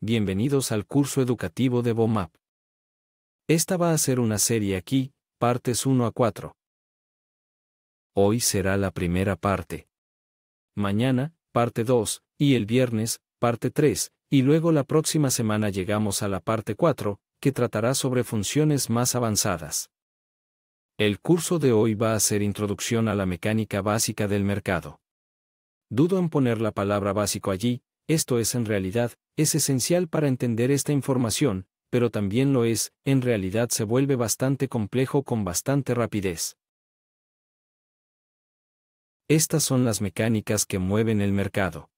Bienvenidos al curso educativo de BOMAP. Esta va a ser una serie aquí, partes 1 a 4. Hoy será la primera parte. Mañana, parte 2, y el viernes, parte 3, y luego la próxima semana llegamos a la parte 4, que tratará sobre funciones más avanzadas. El curso de hoy va a ser Introducción a la Mecánica Básica del Mercado. Dudo en poner la palabra básico allí, esto es en realidad, es esencial para entender esta información, pero también lo es, en realidad se vuelve bastante complejo con bastante rapidez. Estas son las mecánicas que mueven el mercado.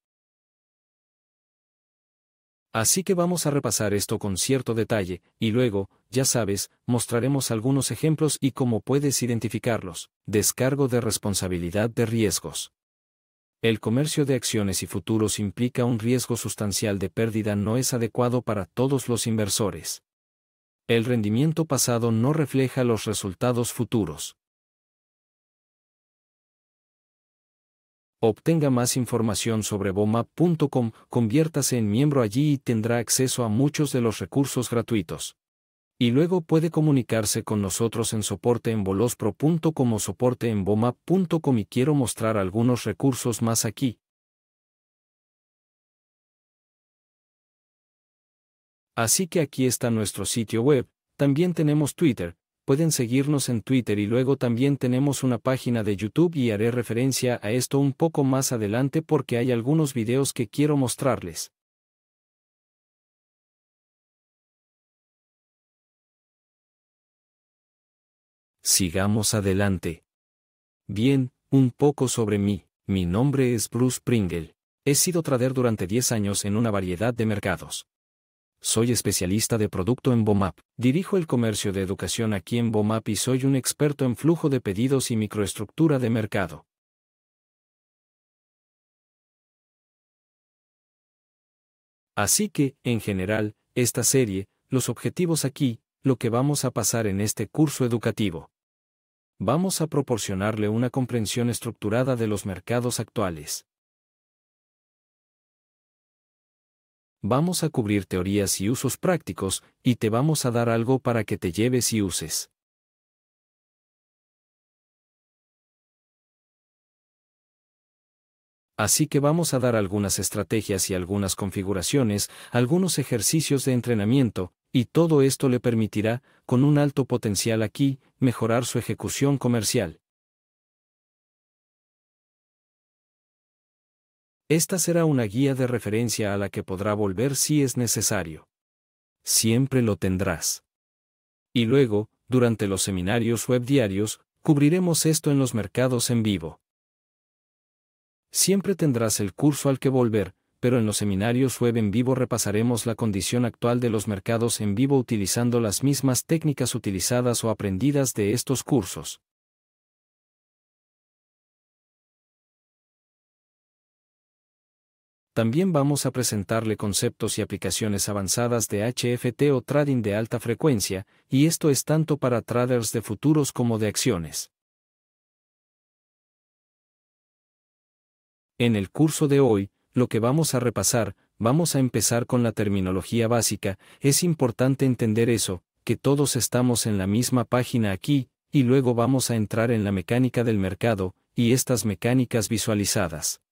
Así que vamos a repasar esto con cierto detalle, y luego, ya sabes, mostraremos algunos ejemplos y cómo puedes identificarlos. Descargo de responsabilidad de riesgos. El comercio de acciones y futuros implica un riesgo sustancial de pérdida no es adecuado para todos los inversores. El rendimiento pasado no refleja los resultados futuros. Obtenga más información sobre BOMA.com, conviértase en miembro allí y tendrá acceso a muchos de los recursos gratuitos y luego puede comunicarse con nosotros en soporte en o soporte en y quiero mostrar algunos recursos más aquí. Así que aquí está nuestro sitio web, también tenemos Twitter, pueden seguirnos en Twitter y luego también tenemos una página de YouTube y haré referencia a esto un poco más adelante porque hay algunos videos que quiero mostrarles. sigamos adelante. Bien, un poco sobre mí, mi nombre es Bruce Pringle. He sido trader durante 10 años en una variedad de mercados. Soy especialista de producto en BOMAP, dirijo el comercio de educación aquí en BOMAP y soy un experto en flujo de pedidos y microestructura de mercado. Así que, en general, esta serie, los objetivos aquí, lo que vamos a pasar en este curso educativo vamos a proporcionarle una comprensión estructurada de los mercados actuales. Vamos a cubrir teorías y usos prácticos, y te vamos a dar algo para que te lleves y uses. Así que vamos a dar algunas estrategias y algunas configuraciones, algunos ejercicios de entrenamiento, y todo esto le permitirá, con un alto potencial aquí, mejorar su ejecución comercial. Esta será una guía de referencia a la que podrá volver si es necesario. Siempre lo tendrás. Y luego, durante los seminarios web diarios, cubriremos esto en los mercados en vivo. Siempre tendrás el curso al que volver, pero en los seminarios web en vivo repasaremos la condición actual de los mercados en vivo utilizando las mismas técnicas utilizadas o aprendidas de estos cursos. También vamos a presentarle conceptos y aplicaciones avanzadas de HFT o trading de alta frecuencia, y esto es tanto para traders de futuros como de acciones. En el curso de hoy, lo que vamos a repasar, vamos a empezar con la terminología básica, es importante entender eso, que todos estamos en la misma página aquí, y luego vamos a entrar en la mecánica del mercado, y estas mecánicas visualizadas.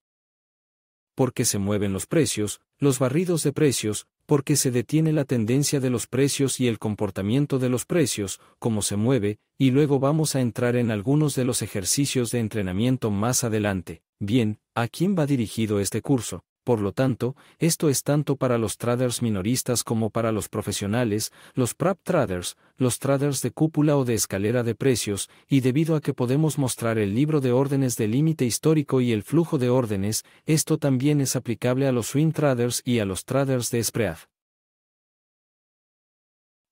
Porque se mueven los precios, los barridos de precios, porque se detiene la tendencia de los precios y el comportamiento de los precios, cómo se mueve, y luego vamos a entrar en algunos de los ejercicios de entrenamiento más adelante. Bien, ¿a quién va dirigido este curso? Por lo tanto, esto es tanto para los traders minoristas como para los profesionales, los prop traders, los traders de cúpula o de escalera de precios, y debido a que podemos mostrar el libro de órdenes de límite histórico y el flujo de órdenes, esto también es aplicable a los swing traders y a los traders de spread.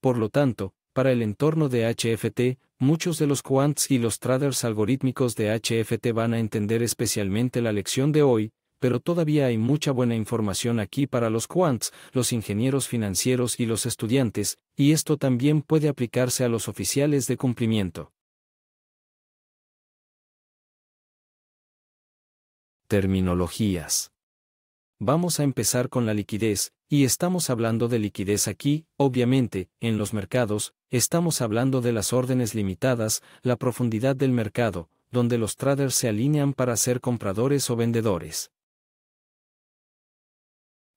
Por lo tanto, para el entorno de HFT, muchos de los quants y los traders algorítmicos de HFT van a entender especialmente la lección de hoy, pero todavía hay mucha buena información aquí para los quants, los ingenieros financieros y los estudiantes, y esto también puede aplicarse a los oficiales de cumplimiento. Terminologías. Vamos a empezar con la liquidez, y estamos hablando de liquidez aquí, obviamente, en los mercados, estamos hablando de las órdenes limitadas, la profundidad del mercado, donde los traders se alinean para ser compradores o vendedores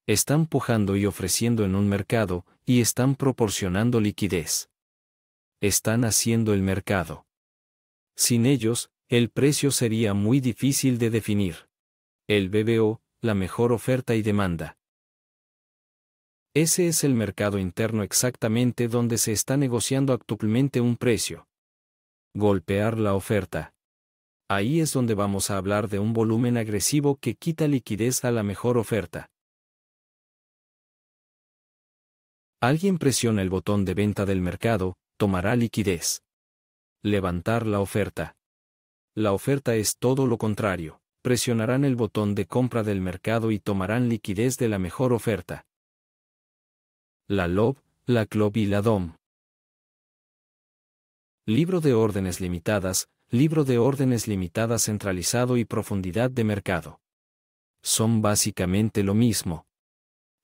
están pujando y ofreciendo en un mercado, y están proporcionando liquidez. Están haciendo el mercado. Sin ellos, el precio sería muy difícil de definir. El BBO, la mejor oferta y demanda. Ese es el mercado interno exactamente donde se está negociando actualmente un precio. Golpear la oferta. Ahí es donde vamos a hablar de un volumen agresivo que quita liquidez a la mejor oferta. Alguien presiona el botón de venta del mercado, tomará liquidez. Levantar la oferta. La oferta es todo lo contrario. Presionarán el botón de compra del mercado y tomarán liquidez de la mejor oferta. La LOB, la CLOB y la DOM. Libro de órdenes limitadas, libro de órdenes limitadas centralizado y profundidad de mercado. Son básicamente lo mismo.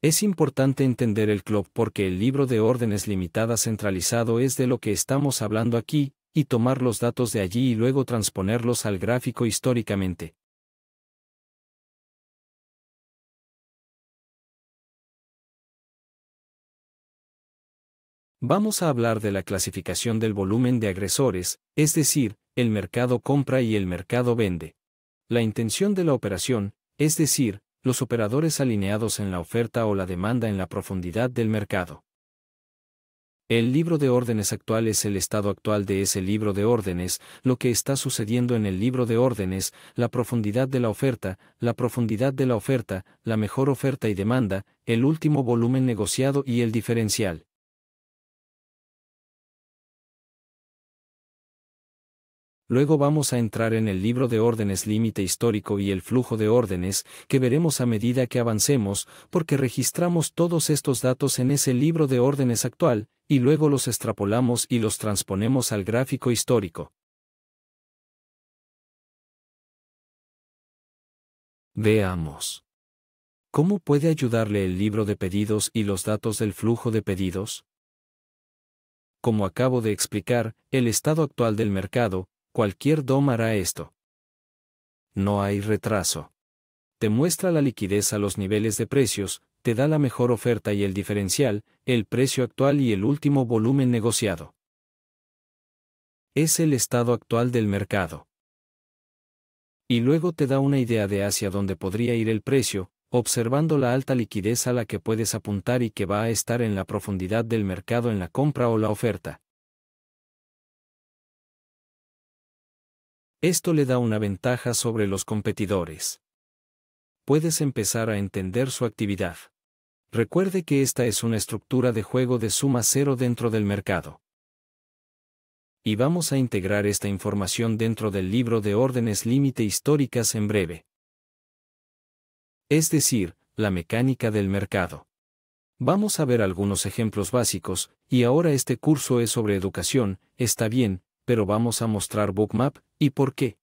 Es importante entender el club porque el libro de órdenes limitada centralizado es de lo que estamos hablando aquí, y tomar los datos de allí y luego transponerlos al gráfico históricamente. Vamos a hablar de la clasificación del volumen de agresores, es decir, el mercado compra y el mercado vende. La intención de la operación, es decir, los operadores alineados en la oferta o la demanda en la profundidad del mercado. El libro de órdenes actual es el estado actual de ese libro de órdenes, lo que está sucediendo en el libro de órdenes, la profundidad de la oferta, la profundidad de la oferta, la mejor oferta y demanda, el último volumen negociado y el diferencial. Luego vamos a entrar en el libro de órdenes límite histórico y el flujo de órdenes, que veremos a medida que avancemos, porque registramos todos estos datos en ese libro de órdenes actual, y luego los extrapolamos y los transponemos al gráfico histórico. Veamos. ¿Cómo puede ayudarle el libro de pedidos y los datos del flujo de pedidos? Como acabo de explicar, el estado actual del mercado, Cualquier DOM hará esto. No hay retraso. Te muestra la liquidez a los niveles de precios, te da la mejor oferta y el diferencial, el precio actual y el último volumen negociado. Es el estado actual del mercado. Y luego te da una idea de hacia dónde podría ir el precio, observando la alta liquidez a la que puedes apuntar y que va a estar en la profundidad del mercado en la compra o la oferta. Esto le da una ventaja sobre los competidores. Puedes empezar a entender su actividad. Recuerde que esta es una estructura de juego de suma cero dentro del mercado. Y vamos a integrar esta información dentro del libro de órdenes límite históricas en breve. Es decir, la mecánica del mercado. Vamos a ver algunos ejemplos básicos, y ahora este curso es sobre educación, está bien, pero vamos a mostrar Bookmap, ¿Y por qué?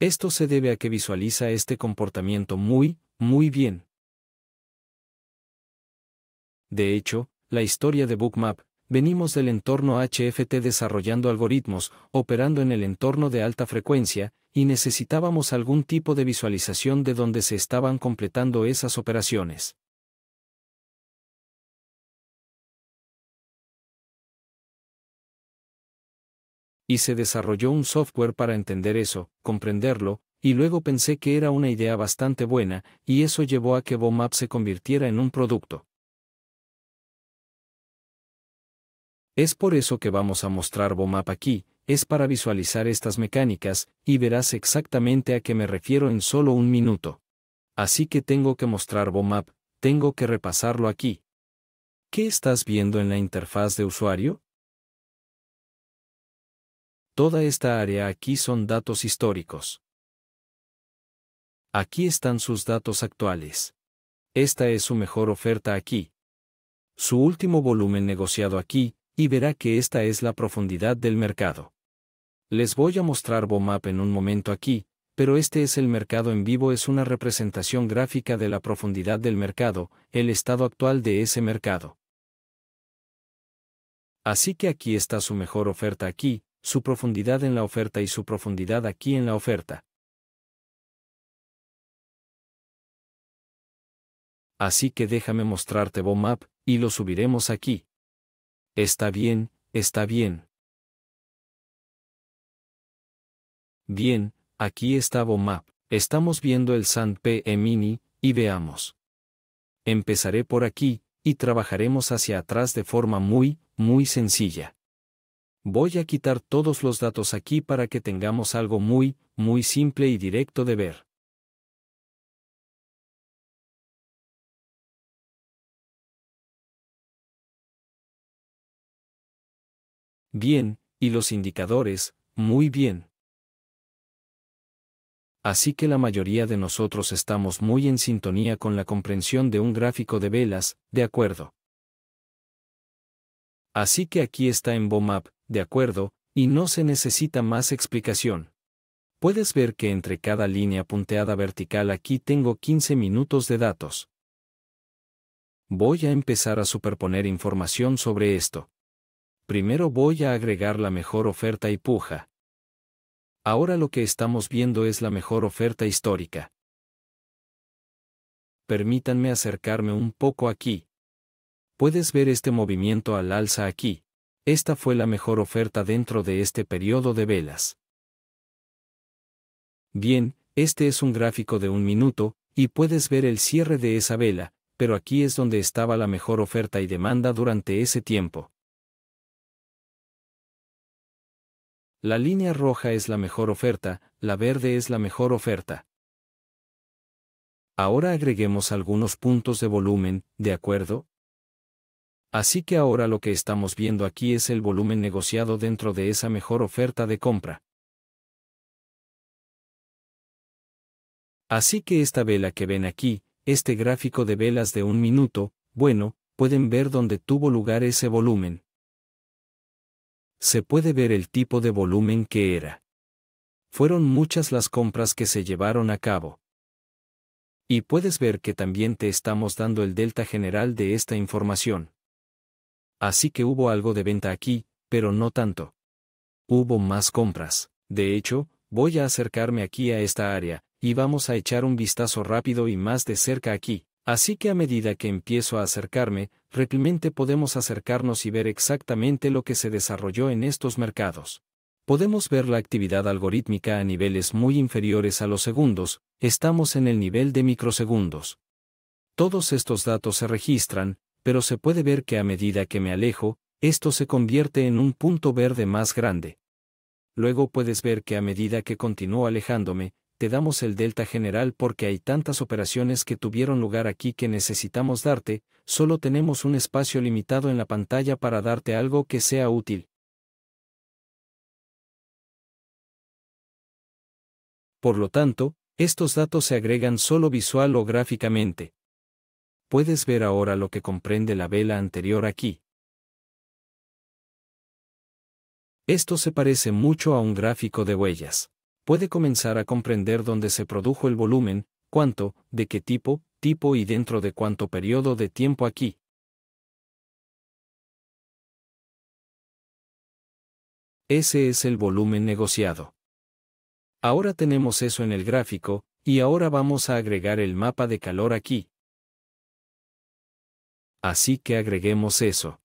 Esto se debe a que visualiza este comportamiento muy, muy bien. De hecho, la historia de Bookmap, venimos del entorno HFT desarrollando algoritmos, operando en el entorno de alta frecuencia, y necesitábamos algún tipo de visualización de dónde se estaban completando esas operaciones. y se desarrolló un software para entender eso, comprenderlo, y luego pensé que era una idea bastante buena, y eso llevó a que BOMAP se convirtiera en un producto. Es por eso que vamos a mostrar BOMAP aquí, es para visualizar estas mecánicas, y verás exactamente a qué me refiero en solo un minuto. Así que tengo que mostrar BOMAP, tengo que repasarlo aquí. ¿Qué estás viendo en la interfaz de usuario? Toda esta área aquí son datos históricos. Aquí están sus datos actuales. Esta es su mejor oferta aquí. Su último volumen negociado aquí, y verá que esta es la profundidad del mercado. Les voy a mostrar BOMAP en un momento aquí, pero este es el mercado en vivo, es una representación gráfica de la profundidad del mercado, el estado actual de ese mercado. Así que aquí está su mejor oferta aquí, su profundidad en la oferta y su profundidad aquí en la oferta. Así que déjame mostrarte BOMAP, y lo subiremos aquí. Está bien, está bien. Bien, aquí está BOMAP. Estamos viendo el SAND PE Mini, y veamos. Empezaré por aquí, y trabajaremos hacia atrás de forma muy, muy sencilla. Voy a quitar todos los datos aquí para que tengamos algo muy, muy simple y directo de ver. Bien, y los indicadores, muy bien. Así que la mayoría de nosotros estamos muy en sintonía con la comprensión de un gráfico de velas, de acuerdo. Así que aquí está en BOMAP, de acuerdo, y no se necesita más explicación. Puedes ver que entre cada línea punteada vertical aquí tengo 15 minutos de datos. Voy a empezar a superponer información sobre esto. Primero voy a agregar la mejor oferta y puja. Ahora lo que estamos viendo es la mejor oferta histórica. Permítanme acercarme un poco aquí. Puedes ver este movimiento al alza aquí. Esta fue la mejor oferta dentro de este periodo de velas. Bien, este es un gráfico de un minuto, y puedes ver el cierre de esa vela, pero aquí es donde estaba la mejor oferta y demanda durante ese tiempo. La línea roja es la mejor oferta, la verde es la mejor oferta. Ahora agreguemos algunos puntos de volumen, ¿de acuerdo? Así que ahora lo que estamos viendo aquí es el volumen negociado dentro de esa mejor oferta de compra. Así que esta vela que ven aquí, este gráfico de velas de un minuto, bueno, pueden ver dónde tuvo lugar ese volumen. Se puede ver el tipo de volumen que era. Fueron muchas las compras que se llevaron a cabo. Y puedes ver que también te estamos dando el delta general de esta información. Así que hubo algo de venta aquí, pero no tanto. Hubo más compras. De hecho, voy a acercarme aquí a esta área, y vamos a echar un vistazo rápido y más de cerca aquí. Así que a medida que empiezo a acercarme, realmente podemos acercarnos y ver exactamente lo que se desarrolló en estos mercados. Podemos ver la actividad algorítmica a niveles muy inferiores a los segundos, estamos en el nivel de microsegundos. Todos estos datos se registran, pero se puede ver que a medida que me alejo, esto se convierte en un punto verde más grande. Luego puedes ver que a medida que continúo alejándome, te damos el delta general porque hay tantas operaciones que tuvieron lugar aquí que necesitamos darte, solo tenemos un espacio limitado en la pantalla para darte algo que sea útil. Por lo tanto, estos datos se agregan solo visual o gráficamente. Puedes ver ahora lo que comprende la vela anterior aquí. Esto se parece mucho a un gráfico de huellas. Puede comenzar a comprender dónde se produjo el volumen, cuánto, de qué tipo, tipo y dentro de cuánto periodo de tiempo aquí. Ese es el volumen negociado. Ahora tenemos eso en el gráfico, y ahora vamos a agregar el mapa de calor aquí. Así que agreguemos eso.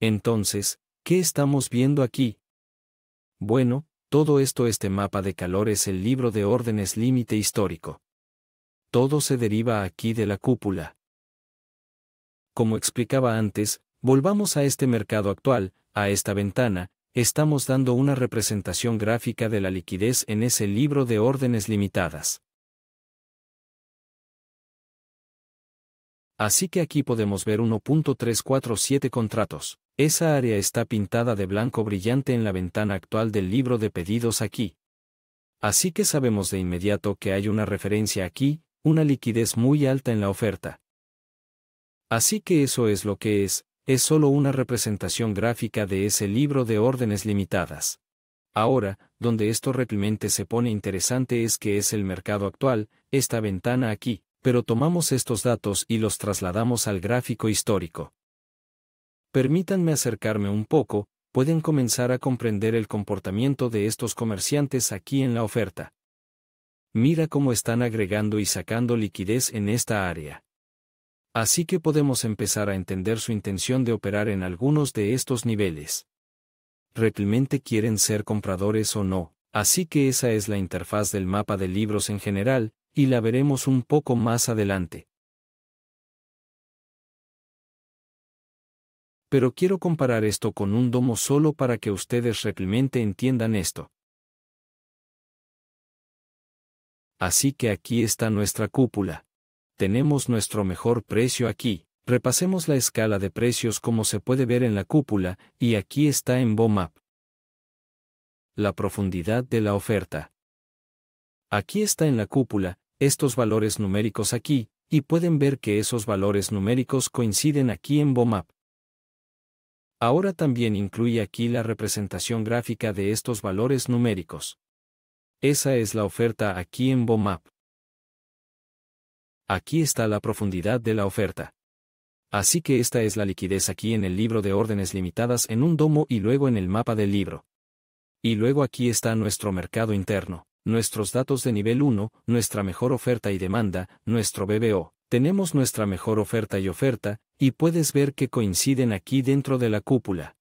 Entonces, ¿qué estamos viendo aquí? Bueno, todo esto este mapa de calor es el libro de órdenes límite histórico. Todo se deriva aquí de la cúpula. Como explicaba antes, volvamos a este mercado actual, a esta ventana, estamos dando una representación gráfica de la liquidez en ese libro de órdenes limitadas. Así que aquí podemos ver 1.347 contratos. Esa área está pintada de blanco brillante en la ventana actual del libro de pedidos aquí. Así que sabemos de inmediato que hay una referencia aquí, una liquidez muy alta en la oferta. Así que eso es lo que es, es solo una representación gráfica de ese libro de órdenes limitadas. Ahora, donde esto realmente se pone interesante es que es el mercado actual, esta ventana aquí pero tomamos estos datos y los trasladamos al gráfico histórico. Permítanme acercarme un poco, pueden comenzar a comprender el comportamiento de estos comerciantes aquí en la oferta. Mira cómo están agregando y sacando liquidez en esta área. Así que podemos empezar a entender su intención de operar en algunos de estos niveles. Realmente quieren ser compradores o no, así que esa es la interfaz del mapa de libros en general, y la veremos un poco más adelante. Pero quiero comparar esto con un domo solo para que ustedes realmente entiendan esto. Así que aquí está nuestra cúpula. Tenemos nuestro mejor precio aquí. Repasemos la escala de precios como se puede ver en la cúpula, y aquí está en BOMAP. La profundidad de la oferta. Aquí está en la cúpula, estos valores numéricos aquí, y pueden ver que esos valores numéricos coinciden aquí en BOMAP. Ahora también incluye aquí la representación gráfica de estos valores numéricos. Esa es la oferta aquí en BOMAP. Aquí está la profundidad de la oferta. Así que esta es la liquidez aquí en el libro de órdenes limitadas en un domo y luego en el mapa del libro. Y luego aquí está nuestro mercado interno nuestros datos de nivel 1, nuestra mejor oferta y demanda, nuestro BBO. Tenemos nuestra mejor oferta y oferta, y puedes ver que coinciden aquí dentro de la cúpula.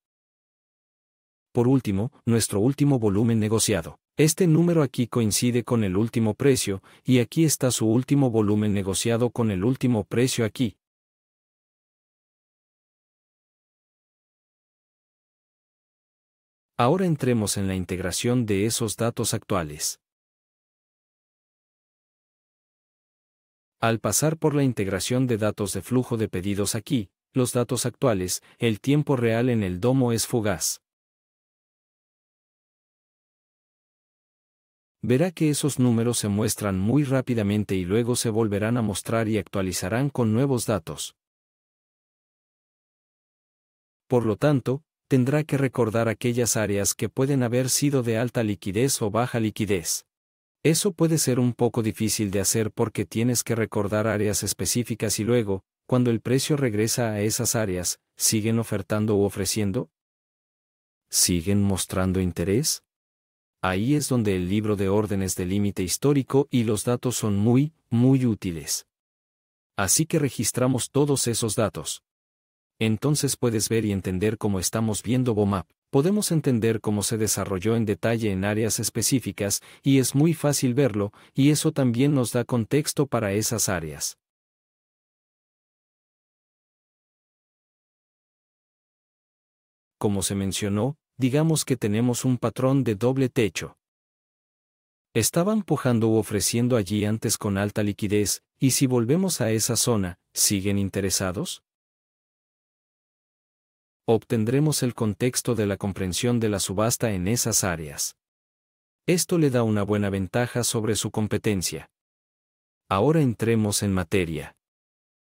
Por último, nuestro último volumen negociado. Este número aquí coincide con el último precio, y aquí está su último volumen negociado con el último precio aquí. Ahora entremos en la integración de esos datos actuales. Al pasar por la integración de datos de flujo de pedidos aquí, los datos actuales, el tiempo real en el domo es fugaz. Verá que esos números se muestran muy rápidamente y luego se volverán a mostrar y actualizarán con nuevos datos. Por lo tanto, tendrá que recordar aquellas áreas que pueden haber sido de alta liquidez o baja liquidez. Eso puede ser un poco difícil de hacer porque tienes que recordar áreas específicas y luego, cuando el precio regresa a esas áreas, ¿siguen ofertando u ofreciendo? ¿Siguen mostrando interés? Ahí es donde el libro de órdenes de límite histórico y los datos son muy, muy útiles. Así que registramos todos esos datos entonces puedes ver y entender cómo estamos viendo BOMAP. Podemos entender cómo se desarrolló en detalle en áreas específicas, y es muy fácil verlo, y eso también nos da contexto para esas áreas. Como se mencionó, digamos que tenemos un patrón de doble techo. Estaba empujando u ofreciendo allí antes con alta liquidez, y si volvemos a esa zona, ¿siguen interesados? obtendremos el contexto de la comprensión de la subasta en esas áreas. Esto le da una buena ventaja sobre su competencia. Ahora entremos en materia.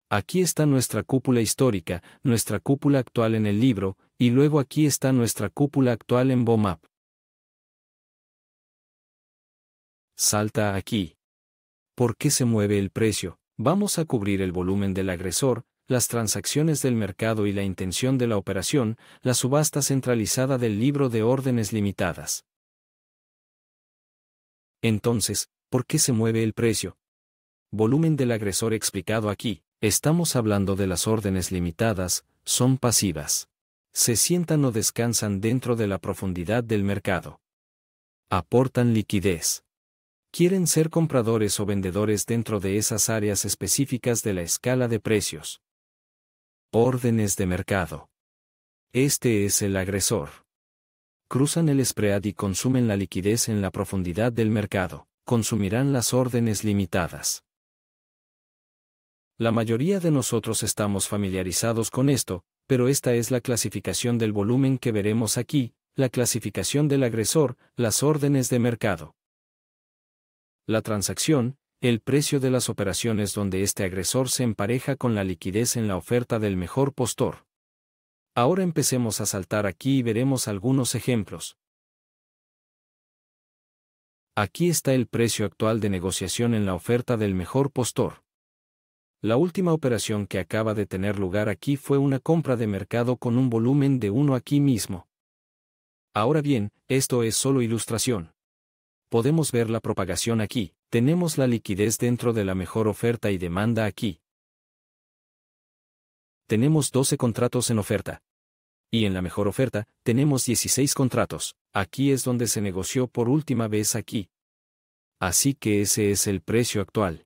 Aquí está nuestra cúpula histórica, nuestra cúpula actual en el libro, y luego aquí está nuestra cúpula actual en BOMAP. Salta aquí. ¿Por qué se mueve el precio? Vamos a cubrir el volumen del agresor, las transacciones del mercado y la intención de la operación, la subasta centralizada del libro de órdenes limitadas. Entonces, ¿por qué se mueve el precio? Volumen del agresor explicado aquí, estamos hablando de las órdenes limitadas, son pasivas. Se sientan o descansan dentro de la profundidad del mercado. Aportan liquidez quieren ser compradores o vendedores dentro de esas áreas específicas de la escala de precios. Órdenes de mercado. Este es el agresor. Cruzan el spread y consumen la liquidez en la profundidad del mercado, consumirán las órdenes limitadas. La mayoría de nosotros estamos familiarizados con esto, pero esta es la clasificación del volumen que veremos aquí, la clasificación del agresor, las órdenes de mercado. La transacción, el precio de las operaciones donde este agresor se empareja con la liquidez en la oferta del mejor postor. Ahora empecemos a saltar aquí y veremos algunos ejemplos. Aquí está el precio actual de negociación en la oferta del mejor postor. La última operación que acaba de tener lugar aquí fue una compra de mercado con un volumen de uno aquí mismo. Ahora bien, esto es solo ilustración. Podemos ver la propagación aquí. Tenemos la liquidez dentro de la mejor oferta y demanda aquí. Tenemos 12 contratos en oferta. Y en la mejor oferta, tenemos 16 contratos. Aquí es donde se negoció por última vez aquí. Así que ese es el precio actual.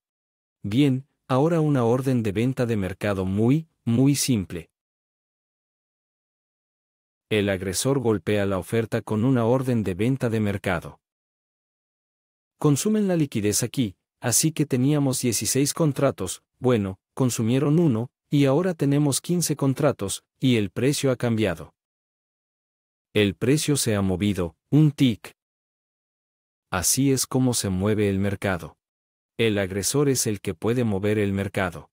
Bien, ahora una orden de venta de mercado muy, muy simple. El agresor golpea la oferta con una orden de venta de mercado. Consumen la liquidez aquí, así que teníamos 16 contratos, bueno, consumieron uno, y ahora tenemos 15 contratos, y el precio ha cambiado. El precio se ha movido, un tic. Así es como se mueve el mercado. El agresor es el que puede mover el mercado.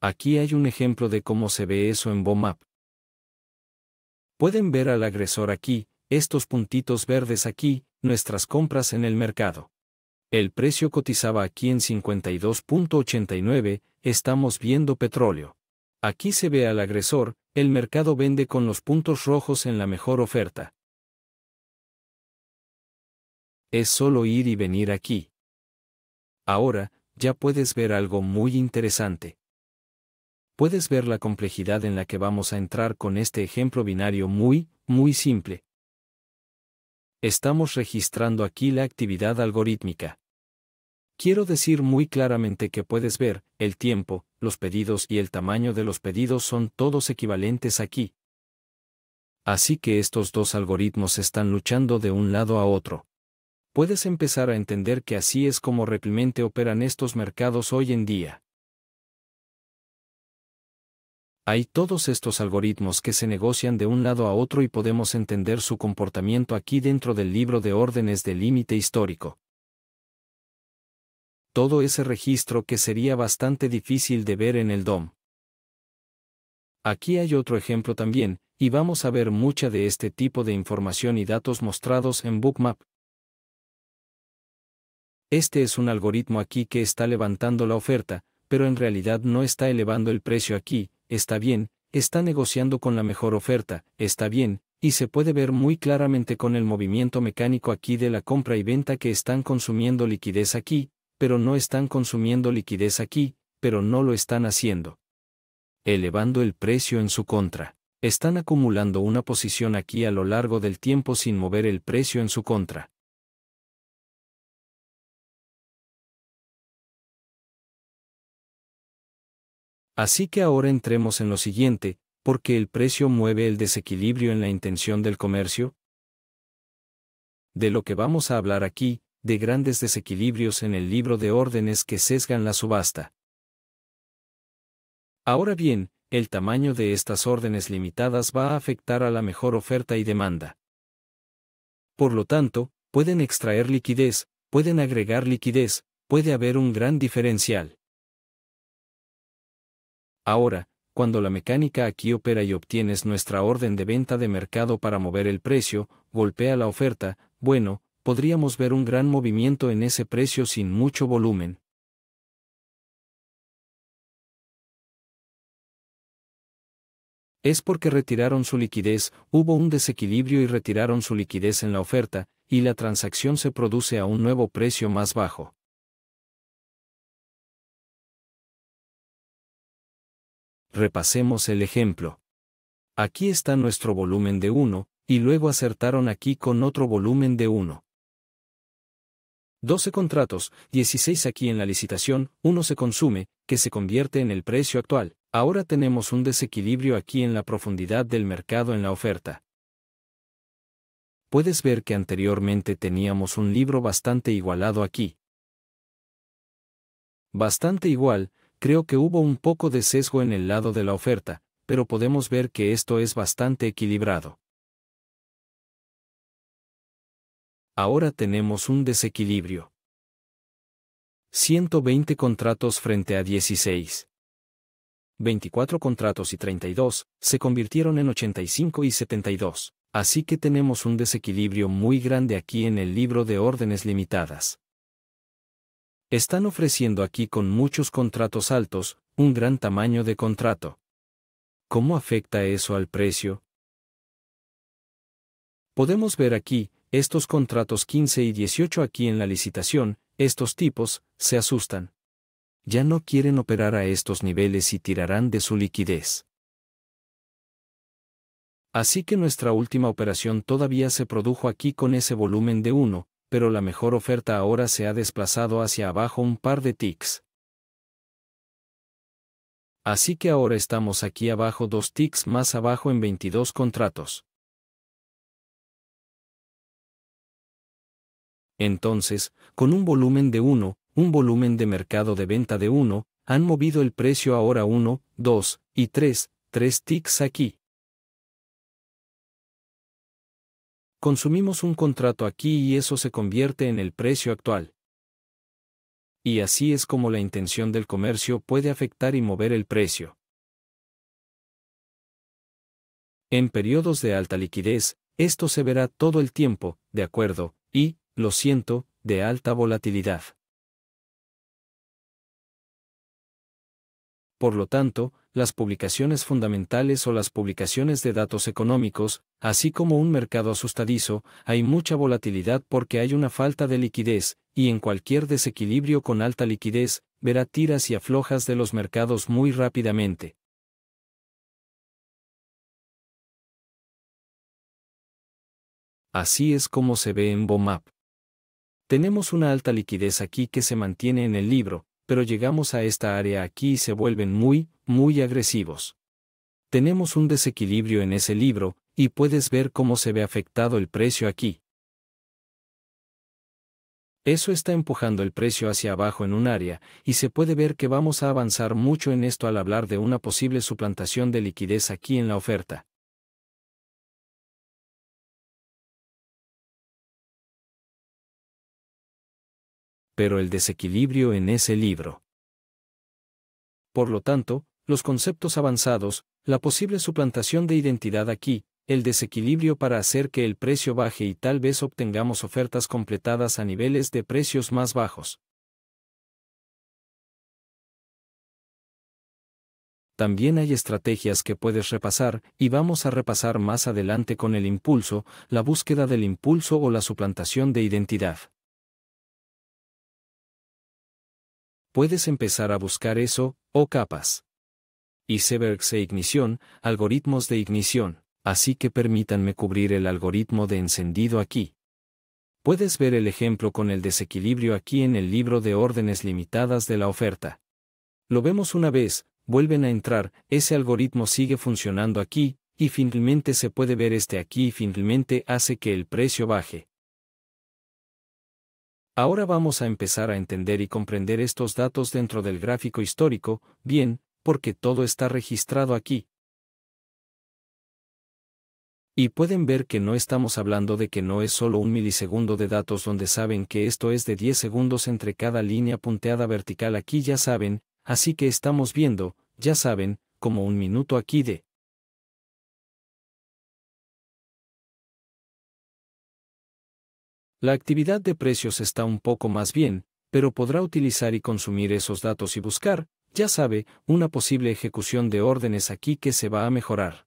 Aquí hay un ejemplo de cómo se ve eso en BOMAP. Pueden ver al agresor aquí, estos puntitos verdes aquí, nuestras compras en el mercado. El precio cotizaba aquí en 52.89, estamos viendo petróleo. Aquí se ve al agresor, el mercado vende con los puntos rojos en la mejor oferta. Es solo ir y venir aquí. Ahora, ya puedes ver algo muy interesante. Puedes ver la complejidad en la que vamos a entrar con este ejemplo binario muy, muy simple. Estamos registrando aquí la actividad algorítmica. Quiero decir muy claramente que puedes ver, el tiempo, los pedidos y el tamaño de los pedidos son todos equivalentes aquí. Así que estos dos algoritmos están luchando de un lado a otro. Puedes empezar a entender que así es como realmente operan estos mercados hoy en día. Hay todos estos algoritmos que se negocian de un lado a otro y podemos entender su comportamiento aquí dentro del libro de órdenes de límite histórico. Todo ese registro que sería bastante difícil de ver en el DOM. Aquí hay otro ejemplo también, y vamos a ver mucha de este tipo de información y datos mostrados en Bookmap. Este es un algoritmo aquí que está levantando la oferta, pero en realidad no está elevando el precio aquí, está bien, está negociando con la mejor oferta, está bien, y se puede ver muy claramente con el movimiento mecánico aquí de la compra y venta que están consumiendo liquidez aquí, pero no están consumiendo liquidez aquí, pero no lo están haciendo. Elevando el precio en su contra. Están acumulando una posición aquí a lo largo del tiempo sin mover el precio en su contra. Así que ahora entremos en lo siguiente, porque el precio mueve el desequilibrio en la intención del comercio. De lo que vamos a hablar aquí, de grandes desequilibrios en el libro de órdenes que sesgan la subasta. Ahora bien, el tamaño de estas órdenes limitadas va a afectar a la mejor oferta y demanda. Por lo tanto, pueden extraer liquidez, pueden agregar liquidez, puede haber un gran diferencial. Ahora, cuando la mecánica aquí opera y obtienes nuestra orden de venta de mercado para mover el precio, golpea la oferta, bueno, podríamos ver un gran movimiento en ese precio sin mucho volumen. Es porque retiraron su liquidez, hubo un desequilibrio y retiraron su liquidez en la oferta, y la transacción se produce a un nuevo precio más bajo. Repasemos el ejemplo. Aquí está nuestro volumen de 1, y luego acertaron aquí con otro volumen de 1. 12 contratos, 16 aquí en la licitación, uno se consume, que se convierte en el precio actual. Ahora tenemos un desequilibrio aquí en la profundidad del mercado en la oferta. Puedes ver que anteriormente teníamos un libro bastante igualado aquí. Bastante igual, Creo que hubo un poco de sesgo en el lado de la oferta, pero podemos ver que esto es bastante equilibrado. Ahora tenemos un desequilibrio. 120 contratos frente a 16. 24 contratos y 32 se convirtieron en 85 y 72. Así que tenemos un desequilibrio muy grande aquí en el libro de órdenes limitadas. Están ofreciendo aquí con muchos contratos altos, un gran tamaño de contrato. ¿Cómo afecta eso al precio? Podemos ver aquí, estos contratos 15 y 18 aquí en la licitación, estos tipos, se asustan. Ya no quieren operar a estos niveles y tirarán de su liquidez. Así que nuestra última operación todavía se produjo aquí con ese volumen de 1, pero la mejor oferta ahora se ha desplazado hacia abajo un par de ticks. Así que ahora estamos aquí abajo dos ticks más abajo en 22 contratos. Entonces, con un volumen de 1, un volumen de mercado de venta de 1, han movido el precio ahora 1, 2 y 3, 3 ticks aquí. Consumimos un contrato aquí y eso se convierte en el precio actual. Y así es como la intención del comercio puede afectar y mover el precio. En periodos de alta liquidez, esto se verá todo el tiempo, de acuerdo, y, lo siento, de alta volatilidad. Por lo tanto, las publicaciones fundamentales o las publicaciones de datos económicos, así como un mercado asustadizo, hay mucha volatilidad porque hay una falta de liquidez, y en cualquier desequilibrio con alta liquidez, verá tiras y aflojas de los mercados muy rápidamente. Así es como se ve en BOMAP. Tenemos una alta liquidez aquí que se mantiene en el libro, pero llegamos a esta área aquí y se vuelven muy, muy agresivos. Tenemos un desequilibrio en ese libro, y puedes ver cómo se ve afectado el precio aquí. Eso está empujando el precio hacia abajo en un área, y se puede ver que vamos a avanzar mucho en esto al hablar de una posible suplantación de liquidez aquí en la oferta. Pero el desequilibrio en ese libro. Por lo tanto, los conceptos avanzados, la posible suplantación de identidad aquí, el desequilibrio para hacer que el precio baje y tal vez obtengamos ofertas completadas a niveles de precios más bajos. También hay estrategias que puedes repasar y vamos a repasar más adelante con el impulso, la búsqueda del impulso o la suplantación de identidad. Puedes empezar a buscar eso, o capas icebergs e ignición, algoritmos de ignición, así que permítanme cubrir el algoritmo de encendido aquí. Puedes ver el ejemplo con el desequilibrio aquí en el libro de órdenes limitadas de la oferta. Lo vemos una vez, vuelven a entrar, ese algoritmo sigue funcionando aquí, y finalmente se puede ver este aquí y finalmente hace que el precio baje. Ahora vamos a empezar a entender y comprender estos datos dentro del gráfico histórico, bien, porque todo está registrado aquí. Y pueden ver que no estamos hablando de que no es solo un milisegundo de datos donde saben que esto es de 10 segundos entre cada línea punteada vertical aquí ya saben, así que estamos viendo, ya saben, como un minuto aquí de La actividad de precios está un poco más bien, pero podrá utilizar y consumir esos datos y buscar, ya sabe, una posible ejecución de órdenes aquí que se va a mejorar.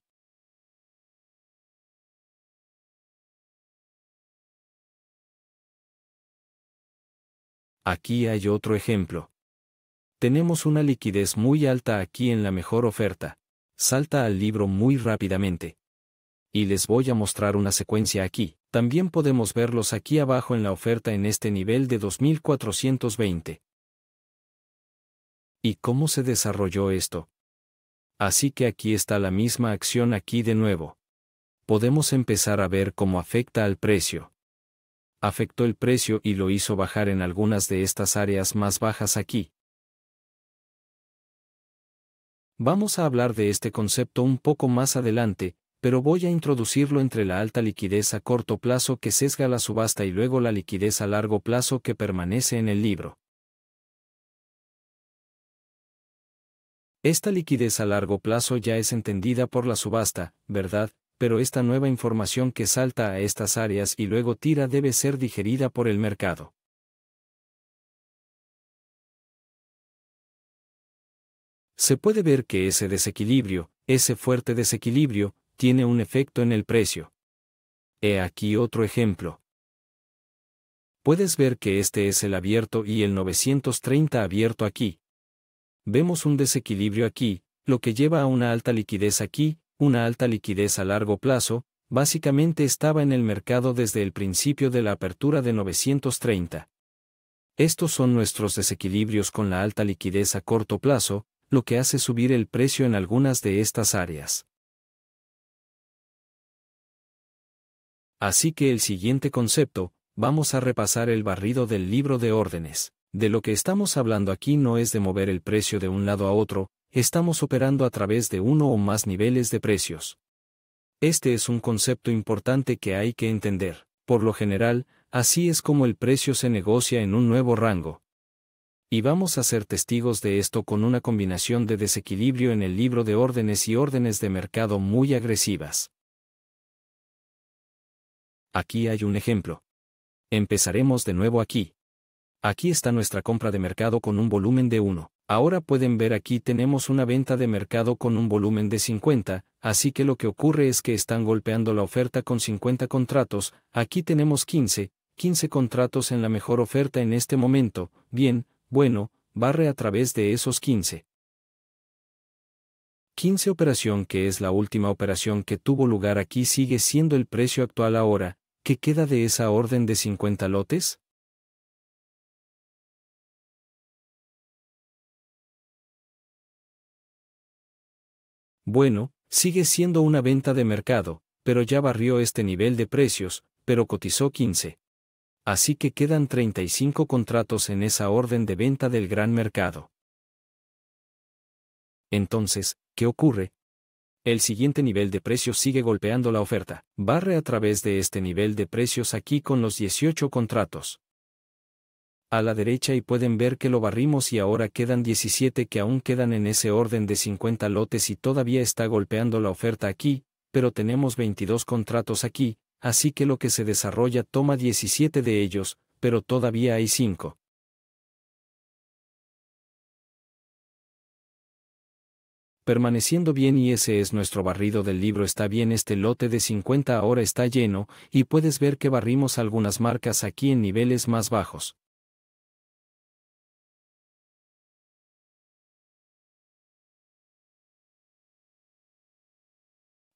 Aquí hay otro ejemplo. Tenemos una liquidez muy alta aquí en la mejor oferta. Salta al libro muy rápidamente. Y les voy a mostrar una secuencia aquí. También podemos verlos aquí abajo en la oferta en este nivel de 2420. ¿Y cómo se desarrolló esto? Así que aquí está la misma acción aquí de nuevo. Podemos empezar a ver cómo afecta al precio. Afectó el precio y lo hizo bajar en algunas de estas áreas más bajas aquí. Vamos a hablar de este concepto un poco más adelante, pero voy a introducirlo entre la alta liquidez a corto plazo que sesga la subasta y luego la liquidez a largo plazo que permanece en el libro. Esta liquidez a largo plazo ya es entendida por la subasta, ¿verdad? Pero esta nueva información que salta a estas áreas y luego tira debe ser digerida por el mercado. Se puede ver que ese desequilibrio, ese fuerte desequilibrio, tiene un efecto en el precio. He aquí otro ejemplo. Puedes ver que este es el abierto y el 930 abierto aquí, Vemos un desequilibrio aquí, lo que lleva a una alta liquidez aquí, una alta liquidez a largo plazo, básicamente estaba en el mercado desde el principio de la apertura de 930. Estos son nuestros desequilibrios con la alta liquidez a corto plazo, lo que hace subir el precio en algunas de estas áreas. Así que el siguiente concepto, vamos a repasar el barrido del libro de órdenes. De lo que estamos hablando aquí no es de mover el precio de un lado a otro, estamos operando a través de uno o más niveles de precios. Este es un concepto importante que hay que entender. Por lo general, así es como el precio se negocia en un nuevo rango. Y vamos a ser testigos de esto con una combinación de desequilibrio en el libro de órdenes y órdenes de mercado muy agresivas. Aquí hay un ejemplo. Empezaremos de nuevo aquí. Aquí está nuestra compra de mercado con un volumen de 1. Ahora pueden ver aquí tenemos una venta de mercado con un volumen de 50, así que lo que ocurre es que están golpeando la oferta con 50 contratos, aquí tenemos 15, 15 contratos en la mejor oferta en este momento, bien, bueno, barre a través de esos 15. 15 operación que es la última operación que tuvo lugar aquí sigue siendo el precio actual ahora, ¿qué queda de esa orden de 50 lotes? Bueno, sigue siendo una venta de mercado, pero ya barrió este nivel de precios, pero cotizó 15. Así que quedan 35 contratos en esa orden de venta del gran mercado. Entonces, ¿qué ocurre? El siguiente nivel de precios sigue golpeando la oferta. Barre a través de este nivel de precios aquí con los 18 contratos a la derecha y pueden ver que lo barrimos y ahora quedan 17 que aún quedan en ese orden de 50 lotes y todavía está golpeando la oferta aquí, pero tenemos 22 contratos aquí, así que lo que se desarrolla toma 17 de ellos, pero todavía hay 5. Permaneciendo bien y ese es nuestro barrido del libro está bien este lote de 50 ahora está lleno, y puedes ver que barrimos algunas marcas aquí en niveles más bajos.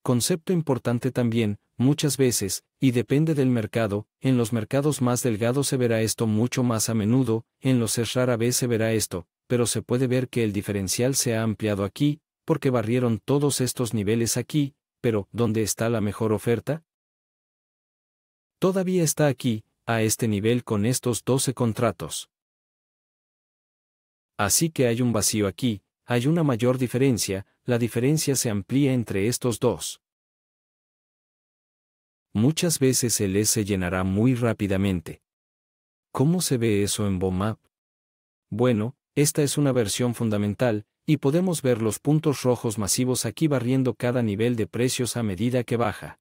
Concepto importante también, muchas veces, y depende del mercado, en los mercados más delgados se verá esto mucho más a menudo, en los es rara vez se verá esto, pero se puede ver que el diferencial se ha ampliado aquí, porque barrieron todos estos niveles aquí, pero ¿dónde está la mejor oferta? Todavía está aquí, a este nivel con estos 12 contratos. Así que hay un vacío aquí, hay una mayor diferencia, la diferencia se amplía entre estos dos. Muchas veces el E se llenará muy rápidamente. ¿Cómo se ve eso en BOMAP? Bueno, esta es una versión fundamental, y podemos ver los puntos rojos masivos aquí barriendo cada nivel de precios a medida que baja.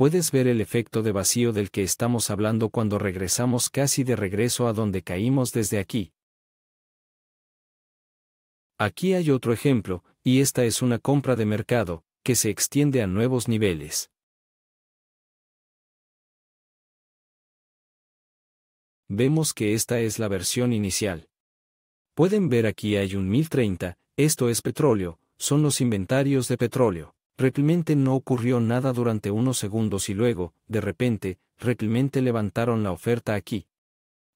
puedes ver el efecto de vacío del que estamos hablando cuando regresamos casi de regreso a donde caímos desde aquí. Aquí hay otro ejemplo, y esta es una compra de mercado, que se extiende a nuevos niveles. Vemos que esta es la versión inicial. Pueden ver aquí hay un 1030, esto es petróleo, son los inventarios de petróleo. Replemente no ocurrió nada durante unos segundos y luego, de repente, replemente levantaron la oferta aquí.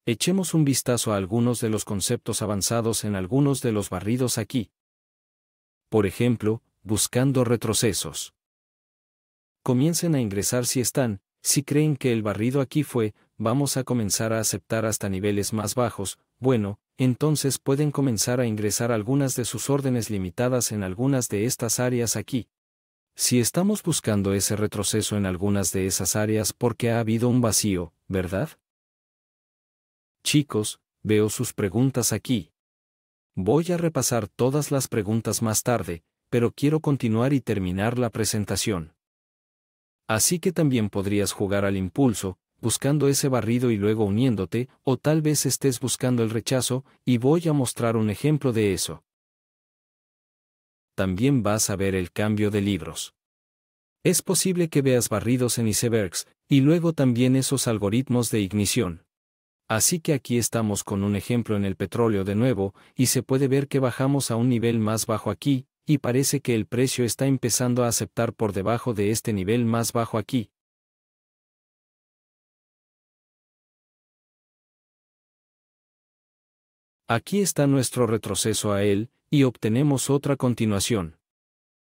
Echemos un vistazo a algunos de los conceptos avanzados en algunos de los barridos aquí. Por ejemplo, buscando retrocesos. Comiencen a ingresar si están, si creen que el barrido aquí fue, vamos a comenzar a aceptar hasta niveles más bajos, bueno, entonces pueden comenzar a ingresar algunas de sus órdenes limitadas en algunas de estas áreas aquí. Si estamos buscando ese retroceso en algunas de esas áreas porque ha habido un vacío, ¿verdad? Chicos, veo sus preguntas aquí. Voy a repasar todas las preguntas más tarde, pero quiero continuar y terminar la presentación. Así que también podrías jugar al impulso, buscando ese barrido y luego uniéndote, o tal vez estés buscando el rechazo, y voy a mostrar un ejemplo de eso también vas a ver el cambio de libros. Es posible que veas barridos en icebergs, y luego también esos algoritmos de ignición. Así que aquí estamos con un ejemplo en el petróleo de nuevo, y se puede ver que bajamos a un nivel más bajo aquí, y parece que el precio está empezando a aceptar por debajo de este nivel más bajo aquí. Aquí está nuestro retroceso a él, y obtenemos otra continuación.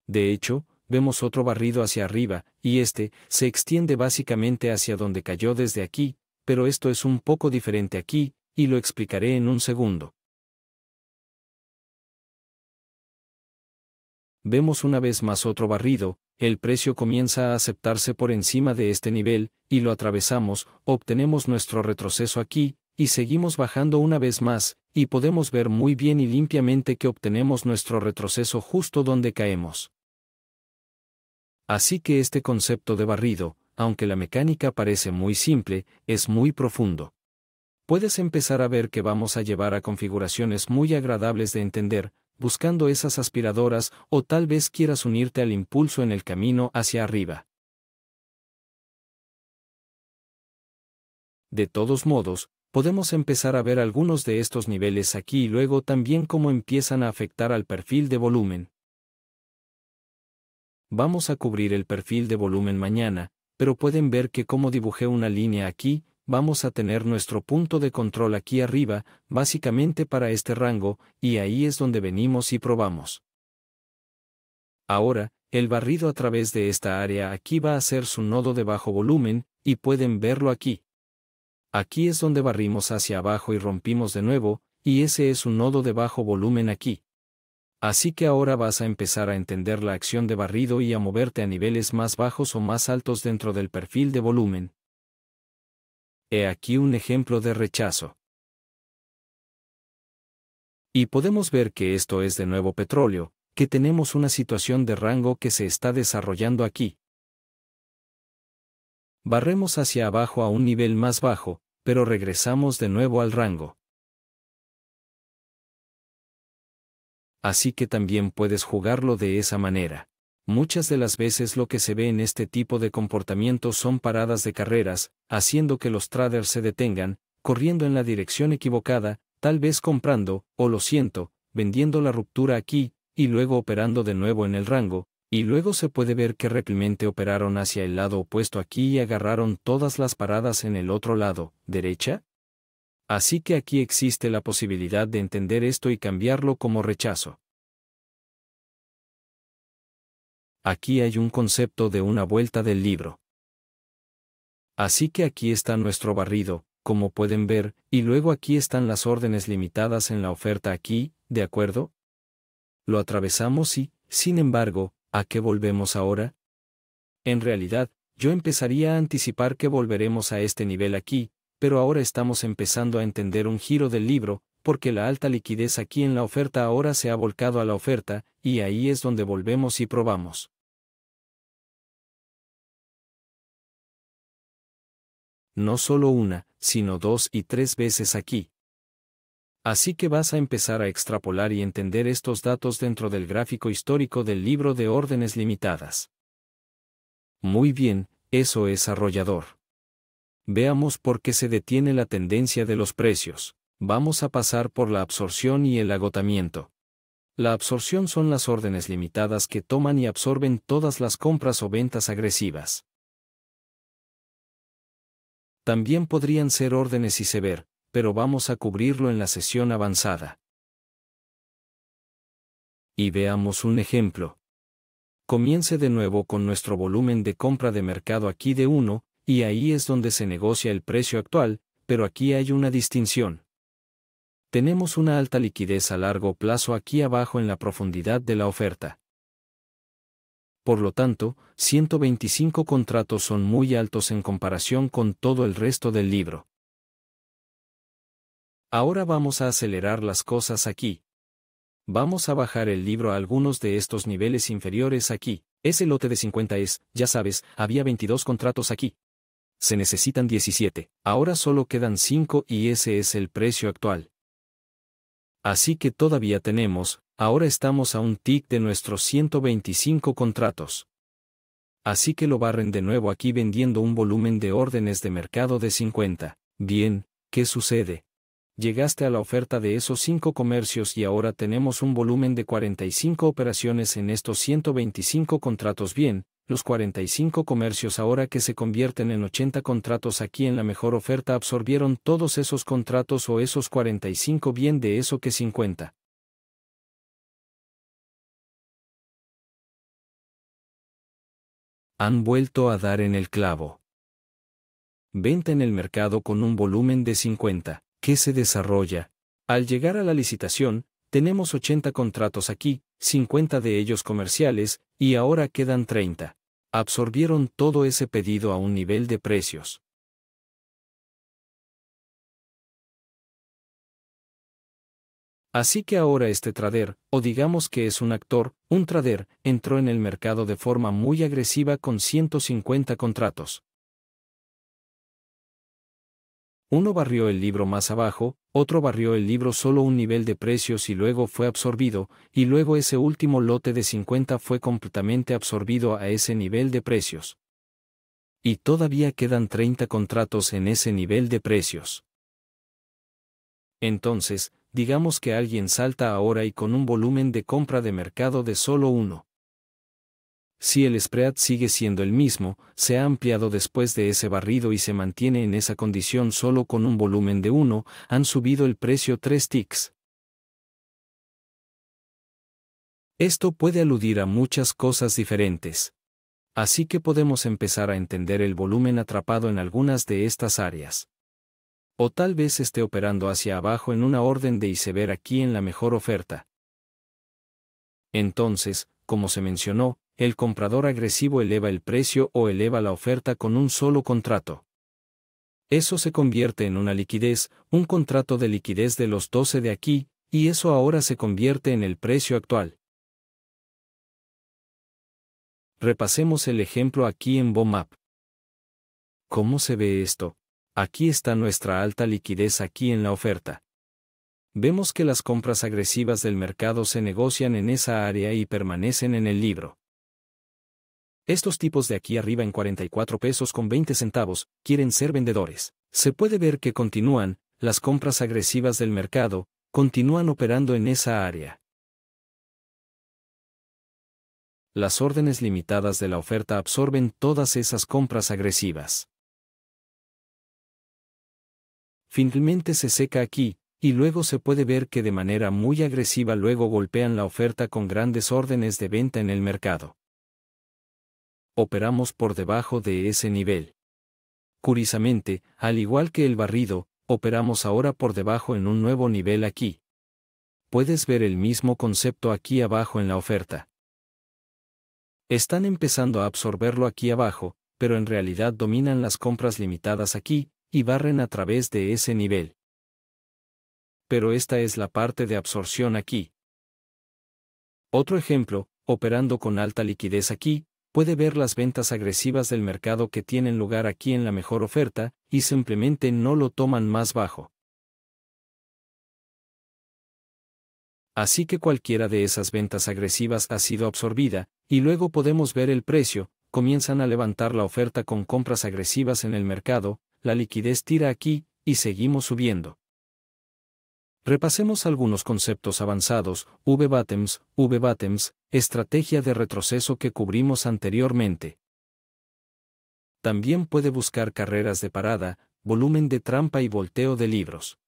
De hecho, vemos otro barrido hacia arriba, y este, se extiende básicamente hacia donde cayó desde aquí, pero esto es un poco diferente aquí, y lo explicaré en un segundo. Vemos una vez más otro barrido, el precio comienza a aceptarse por encima de este nivel, y lo atravesamos, obtenemos nuestro retroceso aquí, y seguimos bajando una vez más, y podemos ver muy bien y limpiamente que obtenemos nuestro retroceso justo donde caemos. Así que este concepto de barrido, aunque la mecánica parece muy simple, es muy profundo. Puedes empezar a ver que vamos a llevar a configuraciones muy agradables de entender, buscando esas aspiradoras o tal vez quieras unirte al impulso en el camino hacia arriba. De todos modos, podemos empezar a ver algunos de estos niveles aquí y luego también cómo empiezan a afectar al perfil de volumen. Vamos a cubrir el perfil de volumen mañana, pero pueden ver que como dibujé una línea aquí, vamos a tener nuestro punto de control aquí arriba, básicamente para este rango, y ahí es donde venimos y probamos. Ahora, el barrido a través de esta área aquí va a ser su nodo de bajo volumen, y pueden verlo aquí. Aquí es donde barrimos hacia abajo y rompimos de nuevo, y ese es un nodo de bajo volumen aquí. Así que ahora vas a empezar a entender la acción de barrido y a moverte a niveles más bajos o más altos dentro del perfil de volumen. He aquí un ejemplo de rechazo. Y podemos ver que esto es de nuevo petróleo, que tenemos una situación de rango que se está desarrollando aquí. Barremos hacia abajo a un nivel más bajo, pero regresamos de nuevo al rango. Así que también puedes jugarlo de esa manera. Muchas de las veces lo que se ve en este tipo de comportamiento son paradas de carreras, haciendo que los traders se detengan, corriendo en la dirección equivocada, tal vez comprando, o lo siento, vendiendo la ruptura aquí, y luego operando de nuevo en el rango, y luego se puede ver que replemente operaron hacia el lado opuesto aquí y agarraron todas las paradas en el otro lado, derecha. Así que aquí existe la posibilidad de entender esto y cambiarlo como rechazo. Aquí hay un concepto de una vuelta del libro. Así que aquí está nuestro barrido, como pueden ver, y luego aquí están las órdenes limitadas en la oferta aquí, ¿de acuerdo? Lo atravesamos y, sin embargo, ¿A qué volvemos ahora? En realidad, yo empezaría a anticipar que volveremos a este nivel aquí, pero ahora estamos empezando a entender un giro del libro, porque la alta liquidez aquí en la oferta ahora se ha volcado a la oferta, y ahí es donde volvemos y probamos. No solo una, sino dos y tres veces aquí. Así que vas a empezar a extrapolar y entender estos datos dentro del gráfico histórico del libro de órdenes limitadas. Muy bien, eso es arrollador. Veamos por qué se detiene la tendencia de los precios. Vamos a pasar por la absorción y el agotamiento. La absorción son las órdenes limitadas que toman y absorben todas las compras o ventas agresivas. También podrían ser órdenes y sever, pero vamos a cubrirlo en la sesión avanzada. Y veamos un ejemplo. Comience de nuevo con nuestro volumen de compra de mercado aquí de 1, y ahí es donde se negocia el precio actual, pero aquí hay una distinción. Tenemos una alta liquidez a largo plazo aquí abajo en la profundidad de la oferta. Por lo tanto, 125 contratos son muy altos en comparación con todo el resto del libro. Ahora vamos a acelerar las cosas aquí. Vamos a bajar el libro a algunos de estos niveles inferiores aquí. Ese lote de 50 es, ya sabes, había 22 contratos aquí. Se necesitan 17, ahora solo quedan 5 y ese es el precio actual. Así que todavía tenemos, ahora estamos a un tick de nuestros 125 contratos. Así que lo barren de nuevo aquí vendiendo un volumen de órdenes de mercado de 50. Bien, ¿qué sucede? llegaste a la oferta de esos cinco comercios y ahora tenemos un volumen de 45 operaciones en estos 125 contratos bien, los 45 comercios ahora que se convierten en 80 contratos aquí en la mejor oferta absorbieron todos esos contratos o esos 45 bien de eso que 50. Han vuelto a dar en el clavo. Venta en el mercado con un volumen de 50. ¿Qué se desarrolla. Al llegar a la licitación, tenemos 80 contratos aquí, 50 de ellos comerciales, y ahora quedan 30. Absorbieron todo ese pedido a un nivel de precios. Así que ahora este trader, o digamos que es un actor, un trader, entró en el mercado de forma muy agresiva con 150 contratos. Uno barrió el libro más abajo, otro barrió el libro solo un nivel de precios y luego fue absorbido, y luego ese último lote de 50 fue completamente absorbido a ese nivel de precios. Y todavía quedan 30 contratos en ese nivel de precios. Entonces, digamos que alguien salta ahora y con un volumen de compra de mercado de solo uno. Si el spread sigue siendo el mismo, se ha ampliado después de ese barrido y se mantiene en esa condición solo con un volumen de 1, han subido el precio 3 ticks. Esto puede aludir a muchas cosas diferentes. Así que podemos empezar a entender el volumen atrapado en algunas de estas áreas. O tal vez esté operando hacia abajo en una orden de ver aquí en la mejor oferta. Entonces, como se mencionó, el comprador agresivo eleva el precio o eleva la oferta con un solo contrato. Eso se convierte en una liquidez, un contrato de liquidez de los 12 de aquí, y eso ahora se convierte en el precio actual. Repasemos el ejemplo aquí en BOMAP. ¿Cómo se ve esto? Aquí está nuestra alta liquidez aquí en la oferta. Vemos que las compras agresivas del mercado se negocian en esa área y permanecen en el libro. Estos tipos de aquí arriba en 44 pesos con 20 centavos, quieren ser vendedores. Se puede ver que continúan, las compras agresivas del mercado, continúan operando en esa área. Las órdenes limitadas de la oferta absorben todas esas compras agresivas. Finalmente se seca aquí, y luego se puede ver que de manera muy agresiva luego golpean la oferta con grandes órdenes de venta en el mercado operamos por debajo de ese nivel. Curiosamente, al igual que el barrido, operamos ahora por debajo en un nuevo nivel aquí. Puedes ver el mismo concepto aquí abajo en la oferta. Están empezando a absorberlo aquí abajo, pero en realidad dominan las compras limitadas aquí, y barren a través de ese nivel. Pero esta es la parte de absorción aquí. Otro ejemplo, operando con alta liquidez aquí, puede ver las ventas agresivas del mercado que tienen lugar aquí en la mejor oferta, y simplemente no lo toman más bajo. Así que cualquiera de esas ventas agresivas ha sido absorbida, y luego podemos ver el precio, comienzan a levantar la oferta con compras agresivas en el mercado, la liquidez tira aquí, y seguimos subiendo. Repasemos algunos conceptos avanzados, v batems v estrategia de retroceso que cubrimos anteriormente. También puede buscar carreras de parada, volumen de trampa y volteo de libros.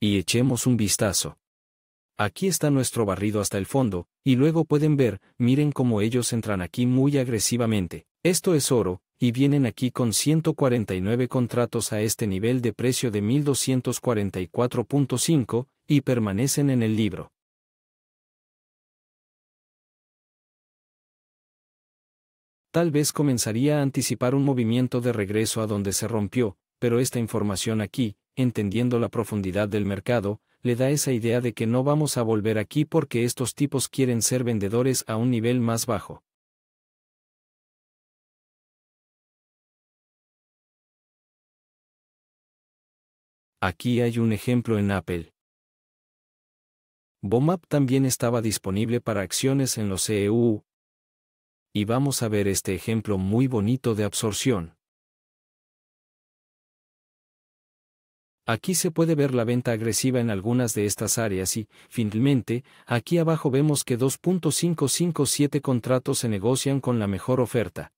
Y echemos un vistazo. Aquí está nuestro barrido hasta el fondo, y luego pueden ver, miren cómo ellos entran aquí muy agresivamente. Esto es oro, y vienen aquí con 149 contratos a este nivel de precio de 1244.5, y permanecen en el libro. Tal vez comenzaría a anticipar un movimiento de regreso a donde se rompió, pero esta información aquí, entendiendo la profundidad del mercado, le da esa idea de que no vamos a volver aquí porque estos tipos quieren ser vendedores a un nivel más bajo. Aquí hay un ejemplo en Apple. Bomap también estaba disponible para acciones en los CEU. Y vamos a ver este ejemplo muy bonito de absorción. Aquí se puede ver la venta agresiva en algunas de estas áreas y, finalmente, aquí abajo vemos que 2.557 contratos se negocian con la mejor oferta.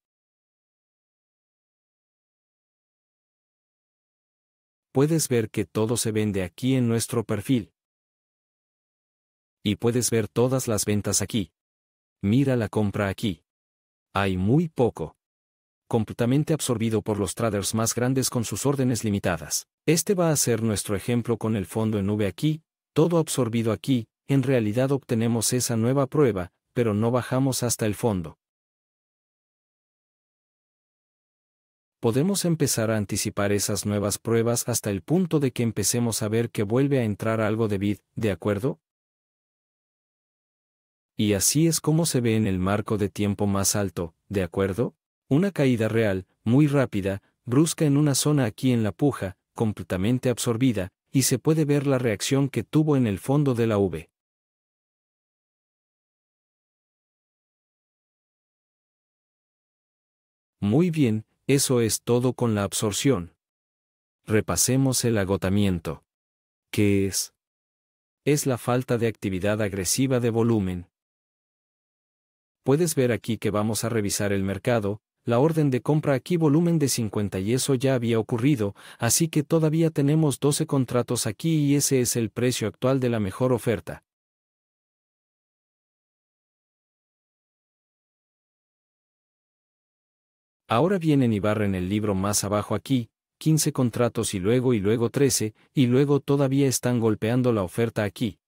puedes ver que todo se vende aquí en nuestro perfil. Y puedes ver todas las ventas aquí. Mira la compra aquí. Hay muy poco. Completamente absorbido por los traders más grandes con sus órdenes limitadas. Este va a ser nuestro ejemplo con el fondo en V aquí, todo absorbido aquí, en realidad obtenemos esa nueva prueba, pero no bajamos hasta el fondo. podemos empezar a anticipar esas nuevas pruebas hasta el punto de que empecemos a ver que vuelve a entrar algo de vid, ¿de acuerdo? Y así es como se ve en el marco de tiempo más alto, ¿de acuerdo? Una caída real, muy rápida, brusca en una zona aquí en la puja, completamente absorbida, y se puede ver la reacción que tuvo en el fondo de la V. Muy bien, eso es todo con la absorción. Repasemos el agotamiento. ¿Qué es? Es la falta de actividad agresiva de volumen. Puedes ver aquí que vamos a revisar el mercado, la orden de compra aquí volumen de 50 y eso ya había ocurrido, así que todavía tenemos 12 contratos aquí y ese es el precio actual de la mejor oferta. Ahora vienen y barren el libro más abajo aquí, 15 contratos y luego y luego 13, y luego todavía están golpeando la oferta aquí.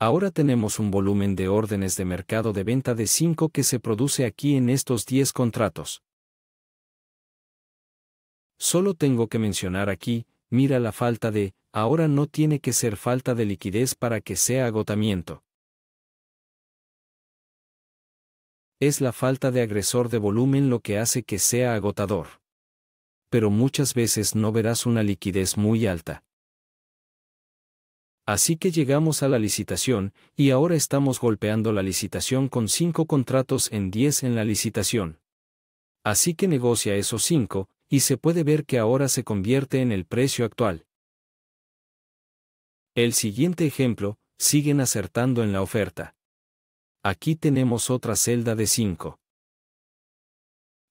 Ahora tenemos un volumen de órdenes de mercado de venta de 5 que se produce aquí en estos 10 contratos. Solo tengo que mencionar aquí, mira la falta de, ahora no tiene que ser falta de liquidez para que sea agotamiento. Es la falta de agresor de volumen lo que hace que sea agotador. Pero muchas veces no verás una liquidez muy alta. Así que llegamos a la licitación, y ahora estamos golpeando la licitación con 5 contratos en 10 en la licitación. Así que negocia esos 5, y se puede ver que ahora se convierte en el precio actual. El siguiente ejemplo, siguen acertando en la oferta. Aquí tenemos otra celda de 5.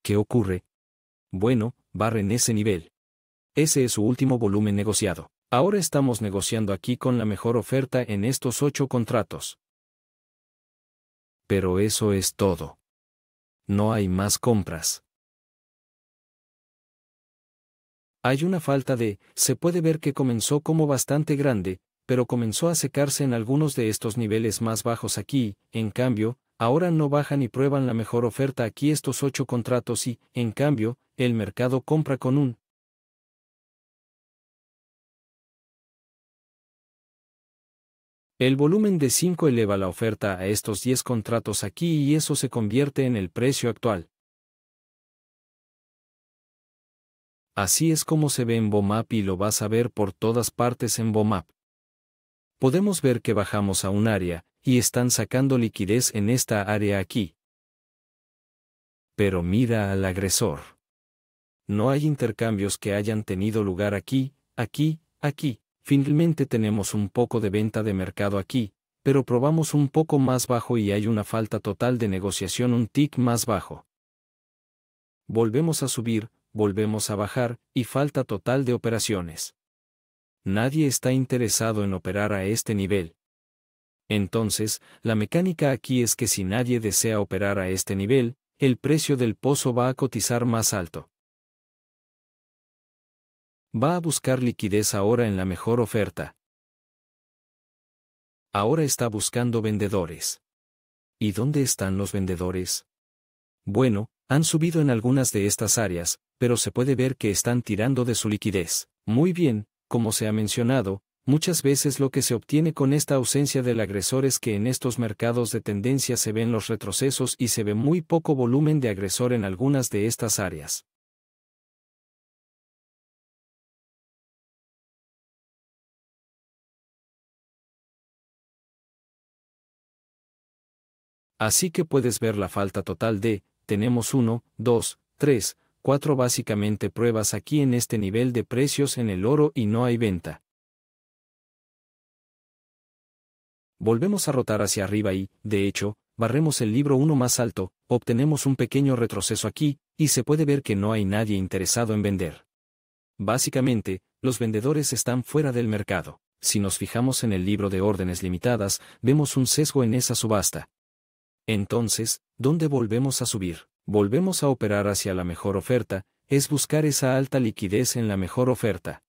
¿Qué ocurre? Bueno, barren ese nivel. Ese es su último volumen negociado. Ahora estamos negociando aquí con la mejor oferta en estos ocho contratos. Pero eso es todo. No hay más compras. Hay una falta de, se puede ver que comenzó como bastante grande, pero comenzó a secarse en algunos de estos niveles más bajos aquí, en cambio, ahora no bajan y prueban la mejor oferta aquí estos ocho contratos y, en cambio, el mercado compra con un El volumen de 5 eleva la oferta a estos 10 contratos aquí y eso se convierte en el precio actual. Así es como se ve en Bomap y lo vas a ver por todas partes en Bomap. Podemos ver que bajamos a un área, y están sacando liquidez en esta área aquí. Pero mira al agresor. No hay intercambios que hayan tenido lugar aquí, aquí, aquí. Finalmente tenemos un poco de venta de mercado aquí, pero probamos un poco más bajo y hay una falta total de negociación un tick más bajo. Volvemos a subir, volvemos a bajar, y falta total de operaciones. Nadie está interesado en operar a este nivel. Entonces, la mecánica aquí es que si nadie desea operar a este nivel, el precio del pozo va a cotizar más alto. Va a buscar liquidez ahora en la mejor oferta. Ahora está buscando vendedores. ¿Y dónde están los vendedores? Bueno, han subido en algunas de estas áreas, pero se puede ver que están tirando de su liquidez. Muy bien, como se ha mencionado, muchas veces lo que se obtiene con esta ausencia del agresor es que en estos mercados de tendencia se ven los retrocesos y se ve muy poco volumen de agresor en algunas de estas áreas. Así que puedes ver la falta total de, tenemos 1, 2, 3, Cuatro básicamente pruebas aquí en este nivel de precios en el oro y no hay venta. Volvemos a rotar hacia arriba y, de hecho, barremos el libro uno más alto, obtenemos un pequeño retroceso aquí, y se puede ver que no hay nadie interesado en vender. Básicamente, los vendedores están fuera del mercado. Si nos fijamos en el libro de órdenes limitadas, vemos un sesgo en esa subasta. Entonces, ¿dónde volvemos a subir? volvemos a operar hacia la mejor oferta, es buscar esa alta liquidez en la mejor oferta.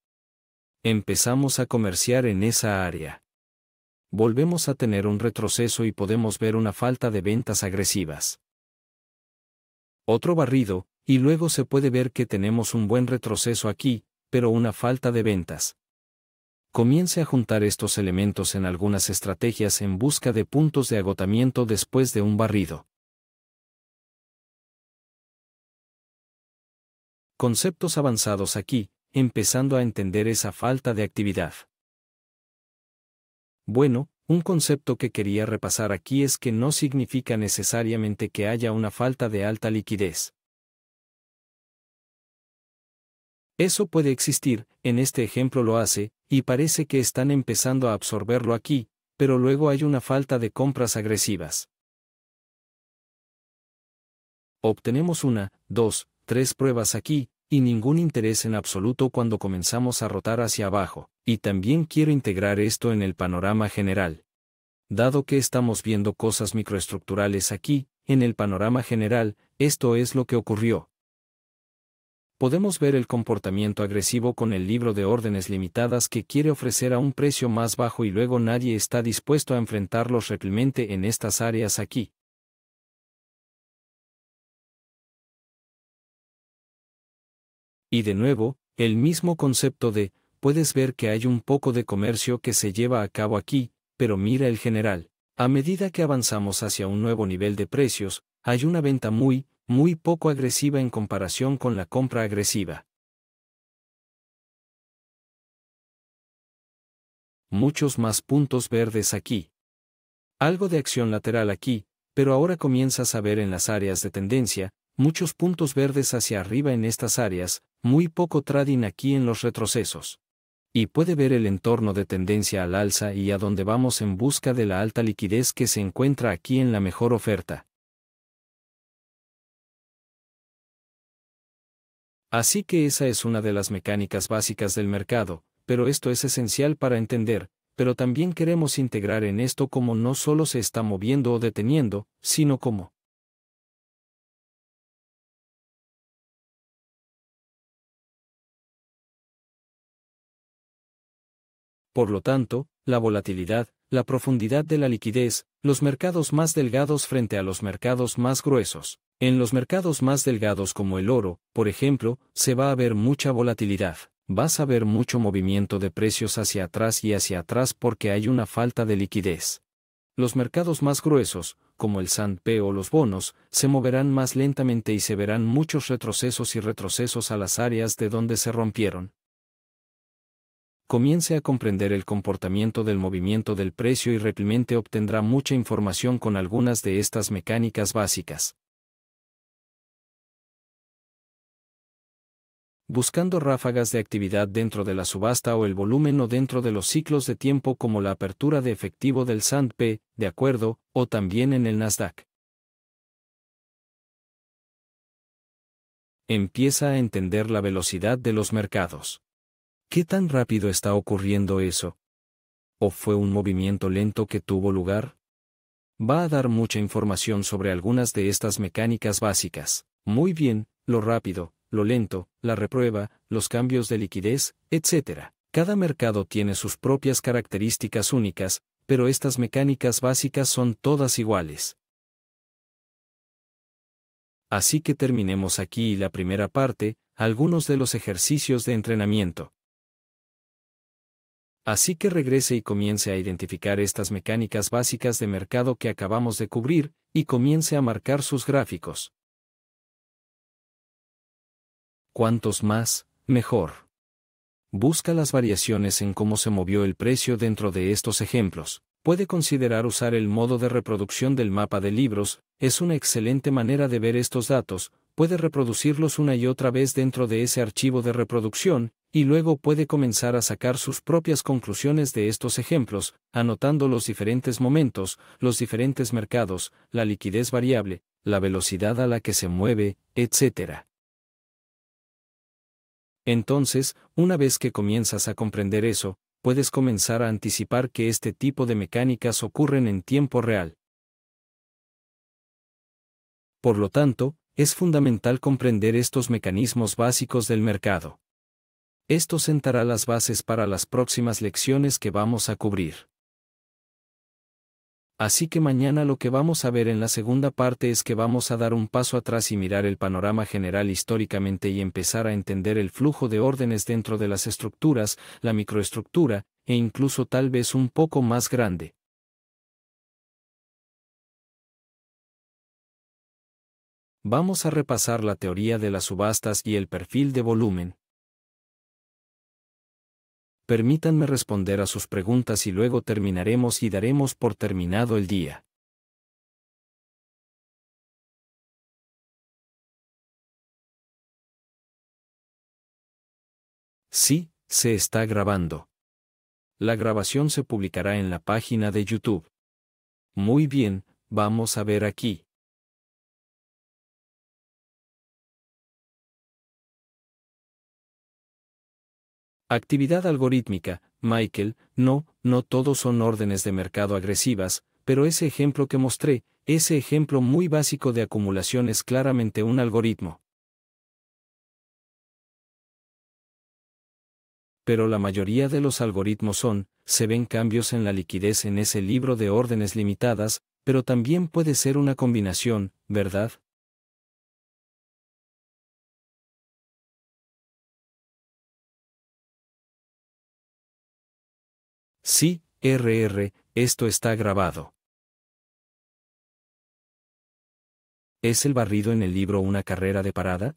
Empezamos a comerciar en esa área. Volvemos a tener un retroceso y podemos ver una falta de ventas agresivas. Otro barrido, y luego se puede ver que tenemos un buen retroceso aquí, pero una falta de ventas. Comience a juntar estos elementos en algunas estrategias en busca de puntos de agotamiento después de un barrido. conceptos avanzados aquí, empezando a entender esa falta de actividad. Bueno, un concepto que quería repasar aquí es que no significa necesariamente que haya una falta de alta liquidez. Eso puede existir, en este ejemplo lo hace, y parece que están empezando a absorberlo aquí, pero luego hay una falta de compras agresivas. Obtenemos una, dos, tres pruebas aquí, y ningún interés en absoluto cuando comenzamos a rotar hacia abajo, y también quiero integrar esto en el panorama general. Dado que estamos viendo cosas microestructurales aquí, en el panorama general, esto es lo que ocurrió. Podemos ver el comportamiento agresivo con el libro de órdenes limitadas que quiere ofrecer a un precio más bajo y luego nadie está dispuesto a enfrentarlos realmente en estas áreas aquí. Y de nuevo, el mismo concepto de, puedes ver que hay un poco de comercio que se lleva a cabo aquí, pero mira el general. A medida que avanzamos hacia un nuevo nivel de precios, hay una venta muy, muy poco agresiva en comparación con la compra agresiva. Muchos más puntos verdes aquí. Algo de acción lateral aquí, pero ahora comienzas a ver en las áreas de tendencia, muchos puntos verdes hacia arriba en estas áreas, muy poco trading aquí en los retrocesos. Y puede ver el entorno de tendencia al alza y a donde vamos en busca de la alta liquidez que se encuentra aquí en la mejor oferta. Así que esa es una de las mecánicas básicas del mercado, pero esto es esencial para entender, pero también queremos integrar en esto cómo no solo se está moviendo o deteniendo, sino cómo Por lo tanto, la volatilidad, la profundidad de la liquidez, los mercados más delgados frente a los mercados más gruesos. En los mercados más delgados como el oro, por ejemplo, se va a ver mucha volatilidad. Vas a ver mucho movimiento de precios hacia atrás y hacia atrás porque hay una falta de liquidez. Los mercados más gruesos, como el S&P o los bonos, se moverán más lentamente y se verán muchos retrocesos y retrocesos a las áreas de donde se rompieron comience a comprender el comportamiento del movimiento del precio y realmente obtendrá mucha información con algunas de estas mecánicas básicas. buscando ráfagas de actividad dentro de la subasta o el volumen o dentro de los ciclos de tiempo como la apertura de efectivo del S&P, de acuerdo, o también en el Nasdaq. Empieza a entender la velocidad de los mercados. ¿Qué tan rápido está ocurriendo eso? ¿O fue un movimiento lento que tuvo lugar? Va a dar mucha información sobre algunas de estas mecánicas básicas. Muy bien, lo rápido, lo lento, la reprueba, los cambios de liquidez, etc. Cada mercado tiene sus propias características únicas, pero estas mecánicas básicas son todas iguales. Así que terminemos aquí la primera parte, algunos de los ejercicios de entrenamiento. Así que regrese y comience a identificar estas mecánicas básicas de mercado que acabamos de cubrir, y comience a marcar sus gráficos. Cuantos más, mejor. Busca las variaciones en cómo se movió el precio dentro de estos ejemplos. Puede considerar usar el modo de reproducción del mapa de libros, es una excelente manera de ver estos datos, puede reproducirlos una y otra vez dentro de ese archivo de reproducción, y luego puede comenzar a sacar sus propias conclusiones de estos ejemplos, anotando los diferentes momentos, los diferentes mercados, la liquidez variable, la velocidad a la que se mueve, etc. Entonces, una vez que comienzas a comprender eso, puedes comenzar a anticipar que este tipo de mecánicas ocurren en tiempo real. Por lo tanto, es fundamental comprender estos mecanismos básicos del mercado. Esto sentará las bases para las próximas lecciones que vamos a cubrir. Así que mañana lo que vamos a ver en la segunda parte es que vamos a dar un paso atrás y mirar el panorama general históricamente y empezar a entender el flujo de órdenes dentro de las estructuras, la microestructura, e incluso tal vez un poco más grande. Vamos a repasar la teoría de las subastas y el perfil de volumen permítanme responder a sus preguntas y luego terminaremos y daremos por terminado el día. Sí, se está grabando. La grabación se publicará en la página de YouTube. Muy bien, vamos a ver aquí. Actividad algorítmica, Michael, no, no todos son órdenes de mercado agresivas, pero ese ejemplo que mostré, ese ejemplo muy básico de acumulación es claramente un algoritmo. Pero la mayoría de los algoritmos son, se ven cambios en la liquidez en ese libro de órdenes limitadas, pero también puede ser una combinación, ¿verdad? Sí, RR, esto está grabado. ¿Es el barrido en el libro una carrera de parada?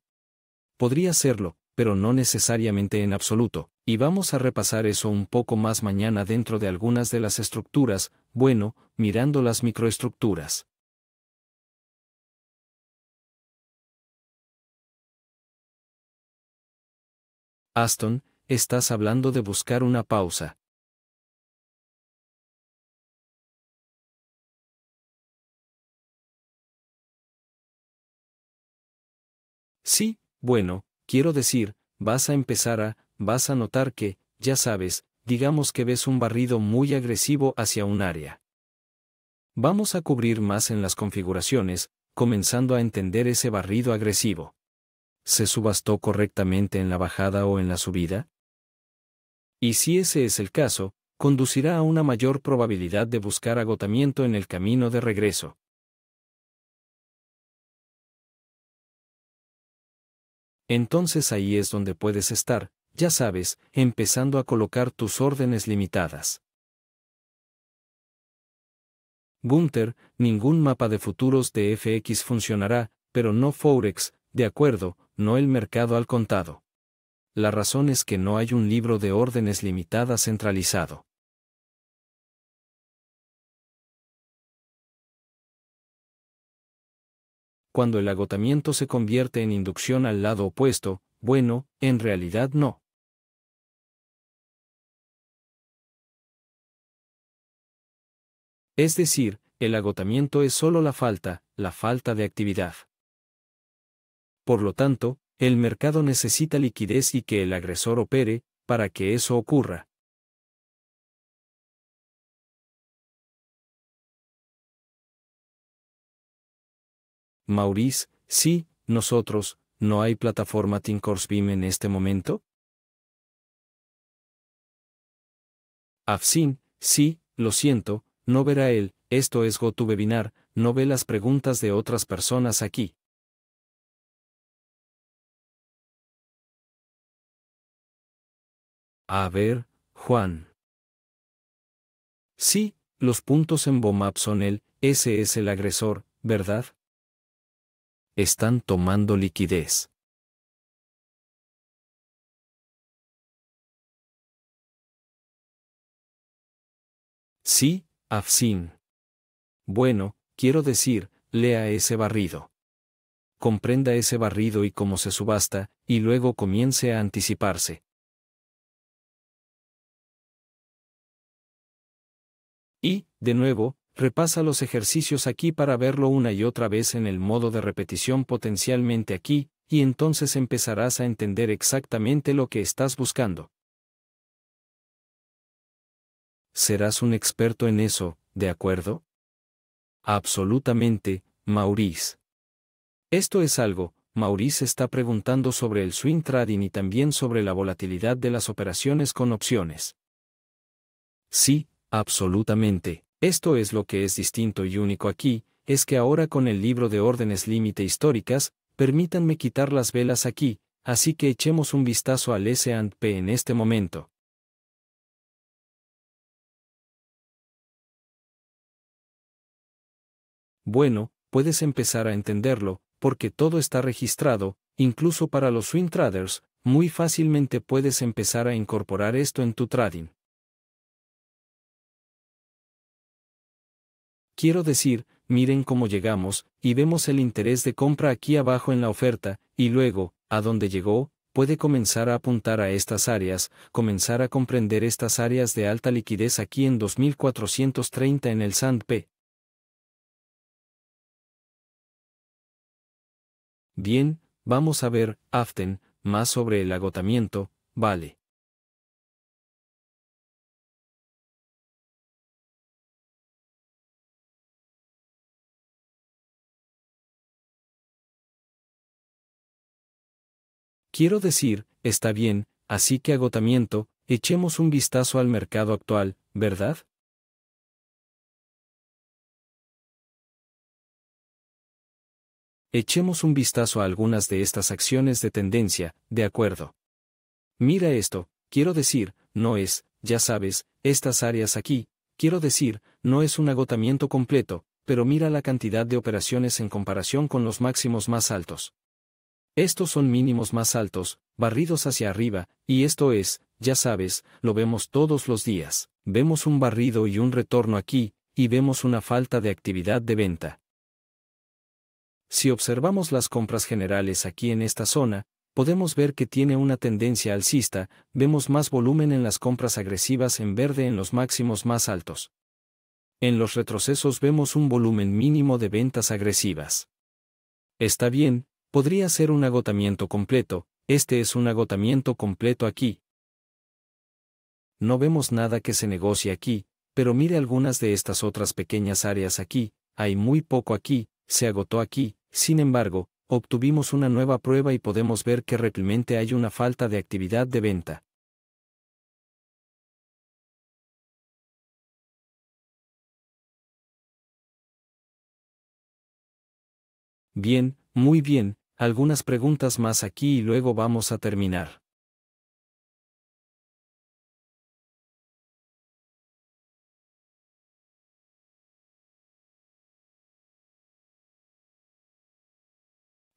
Podría serlo, pero no necesariamente en absoluto, y vamos a repasar eso un poco más mañana dentro de algunas de las estructuras, bueno, mirando las microestructuras. Aston, estás hablando de buscar una pausa, Sí, bueno, quiero decir, vas a empezar a, vas a notar que, ya sabes, digamos que ves un barrido muy agresivo hacia un área. Vamos a cubrir más en las configuraciones, comenzando a entender ese barrido agresivo. ¿Se subastó correctamente en la bajada o en la subida? Y si ese es el caso, conducirá a una mayor probabilidad de buscar agotamiento en el camino de regreso. entonces ahí es donde puedes estar, ya sabes, empezando a colocar tus órdenes limitadas. Gunther, ningún mapa de futuros de FX funcionará, pero no Forex, de acuerdo, no el mercado al contado. La razón es que no hay un libro de órdenes limitadas centralizado. cuando el agotamiento se convierte en inducción al lado opuesto, bueno, en realidad no. Es decir, el agotamiento es solo la falta, la falta de actividad. Por lo tanto, el mercado necesita liquidez y que el agresor opere, para que eso ocurra. Maurice, sí, nosotros, ¿no hay plataforma Tinkorsbeam en este momento? Afsin, sí, lo siento, no verá él, esto es Gotubebinar, no ve las preguntas de otras personas aquí. A ver, Juan. Sí, los puntos en Bomap son él, ese es el agresor, ¿verdad? están tomando liquidez. Sí, Afsin. Bueno, quiero decir, lea ese barrido. Comprenda ese barrido y cómo se subasta, y luego comience a anticiparse. Y, de nuevo, repasa los ejercicios aquí para verlo una y otra vez en el modo de repetición potencialmente aquí, y entonces empezarás a entender exactamente lo que estás buscando. Serás un experto en eso, ¿de acuerdo? Absolutamente, Maurice. Esto es algo, Maurice está preguntando sobre el swing trading y también sobre la volatilidad de las operaciones con opciones. Sí, absolutamente. Esto es lo que es distinto y único aquí, es que ahora con el libro de órdenes límite históricas, permítanme quitar las velas aquí, así que echemos un vistazo al S&P en este momento. Bueno, puedes empezar a entenderlo, porque todo está registrado, incluso para los swing traders, muy fácilmente puedes empezar a incorporar esto en tu trading. Quiero decir, miren cómo llegamos, y vemos el interés de compra aquí abajo en la oferta, y luego, a donde llegó, puede comenzar a apuntar a estas áreas, comenzar a comprender estas áreas de alta liquidez aquí en 2430 en el P. Bien, vamos a ver, Aften, más sobre el agotamiento, vale. Quiero decir, está bien, así que agotamiento, echemos un vistazo al mercado actual, ¿verdad? Echemos un vistazo a algunas de estas acciones de tendencia, de acuerdo. Mira esto, quiero decir, no es, ya sabes, estas áreas aquí, quiero decir, no es un agotamiento completo, pero mira la cantidad de operaciones en comparación con los máximos más altos. Estos son mínimos más altos, barridos hacia arriba, y esto es, ya sabes, lo vemos todos los días. Vemos un barrido y un retorno aquí, y vemos una falta de actividad de venta. Si observamos las compras generales aquí en esta zona, podemos ver que tiene una tendencia alcista, vemos más volumen en las compras agresivas en verde en los máximos más altos. En los retrocesos vemos un volumen mínimo de ventas agresivas. Está bien, podría ser un agotamiento completo, este es un agotamiento completo aquí. No vemos nada que se negocie aquí, pero mire algunas de estas otras pequeñas áreas aquí, hay muy poco aquí, se agotó aquí, sin embargo, obtuvimos una nueva prueba y podemos ver que realmente hay una falta de actividad de venta. Bien, muy bien, algunas preguntas más aquí y luego vamos a terminar.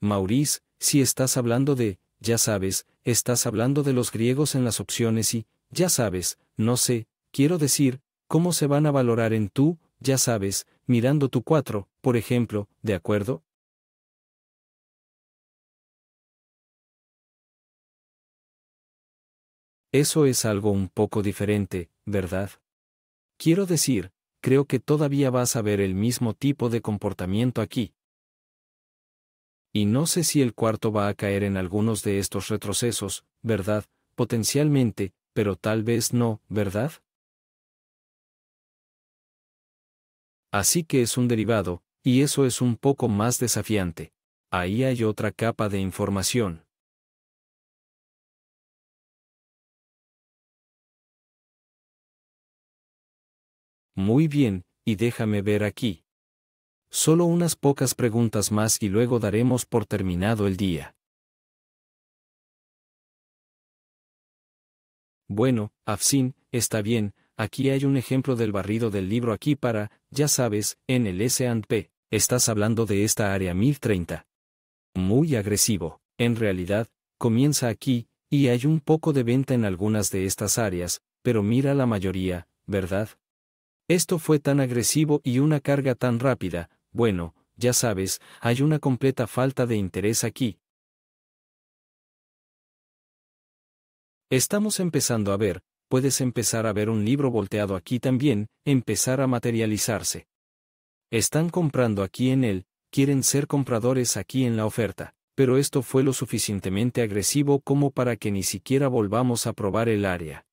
Maurice, si estás hablando de, ya sabes, estás hablando de los griegos en las opciones y, ya sabes, no sé, quiero decir, ¿cómo se van a valorar en tú, ya sabes, mirando tu cuatro, por ejemplo, de acuerdo? Eso es algo un poco diferente, ¿verdad? Quiero decir, creo que todavía vas a ver el mismo tipo de comportamiento aquí. Y no sé si el cuarto va a caer en algunos de estos retrocesos, ¿verdad? Potencialmente, pero tal vez no, ¿verdad? Así que es un derivado, y eso es un poco más desafiante. Ahí hay otra capa de información. Muy bien, y déjame ver aquí. Solo unas pocas preguntas más y luego daremos por terminado el día. Bueno, Afsin, está bien, aquí hay un ejemplo del barrido del libro aquí para, ya sabes, en el S&P, estás hablando de esta área 1030. Muy agresivo, en realidad, comienza aquí, y hay un poco de venta en algunas de estas áreas, pero mira la mayoría, ¿verdad? Esto fue tan agresivo y una carga tan rápida, bueno, ya sabes, hay una completa falta de interés aquí. Estamos empezando a ver, puedes empezar a ver un libro volteado aquí también, empezar a materializarse. Están comprando aquí en él, quieren ser compradores aquí en la oferta, pero esto fue lo suficientemente agresivo como para que ni siquiera volvamos a probar el área.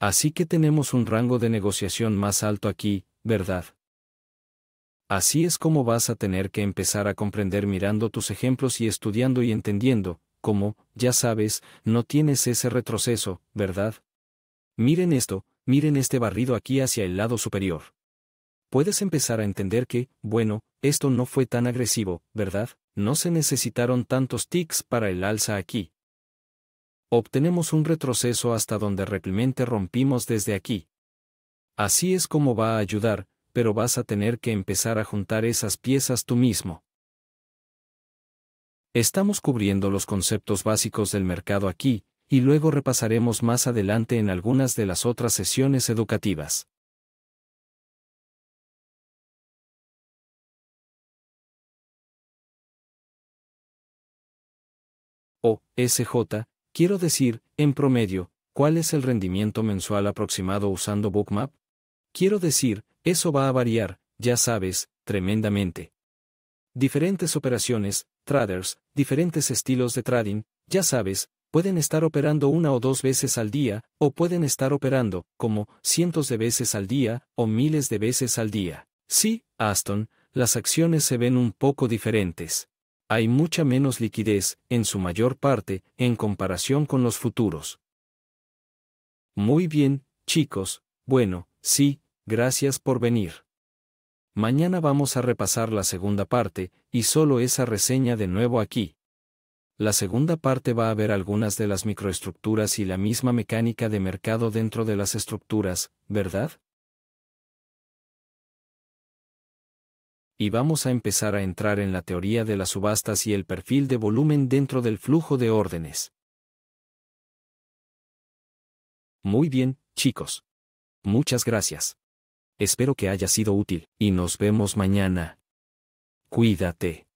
Así que tenemos un rango de negociación más alto aquí, ¿verdad? Así es como vas a tener que empezar a comprender mirando tus ejemplos y estudiando y entendiendo, como, ya sabes, no tienes ese retroceso, ¿verdad? Miren esto, miren este barrido aquí hacia el lado superior. Puedes empezar a entender que, bueno, esto no fue tan agresivo, ¿verdad? No se necesitaron tantos tics para el alza aquí obtenemos un retroceso hasta donde realmente rompimos desde aquí. Así es como va a ayudar, pero vas a tener que empezar a juntar esas piezas tú mismo. Estamos cubriendo los conceptos básicos del mercado aquí, y luego repasaremos más adelante en algunas de las otras sesiones educativas. O, SJ, Quiero decir, en promedio, ¿cuál es el rendimiento mensual aproximado usando Bookmap? Quiero decir, eso va a variar, ya sabes, tremendamente. Diferentes operaciones, traders, diferentes estilos de trading, ya sabes, pueden estar operando una o dos veces al día, o pueden estar operando, como, cientos de veces al día, o miles de veces al día. Sí, Aston, las acciones se ven un poco diferentes hay mucha menos liquidez, en su mayor parte, en comparación con los futuros. Muy bien, chicos, bueno, sí, gracias por venir. Mañana vamos a repasar la segunda parte, y solo esa reseña de nuevo aquí. La segunda parte va a ver algunas de las microestructuras y la misma mecánica de mercado dentro de las estructuras, ¿verdad? y vamos a empezar a entrar en la teoría de las subastas y el perfil de volumen dentro del flujo de órdenes. Muy bien, chicos. Muchas gracias. Espero que haya sido útil, y nos vemos mañana. Cuídate.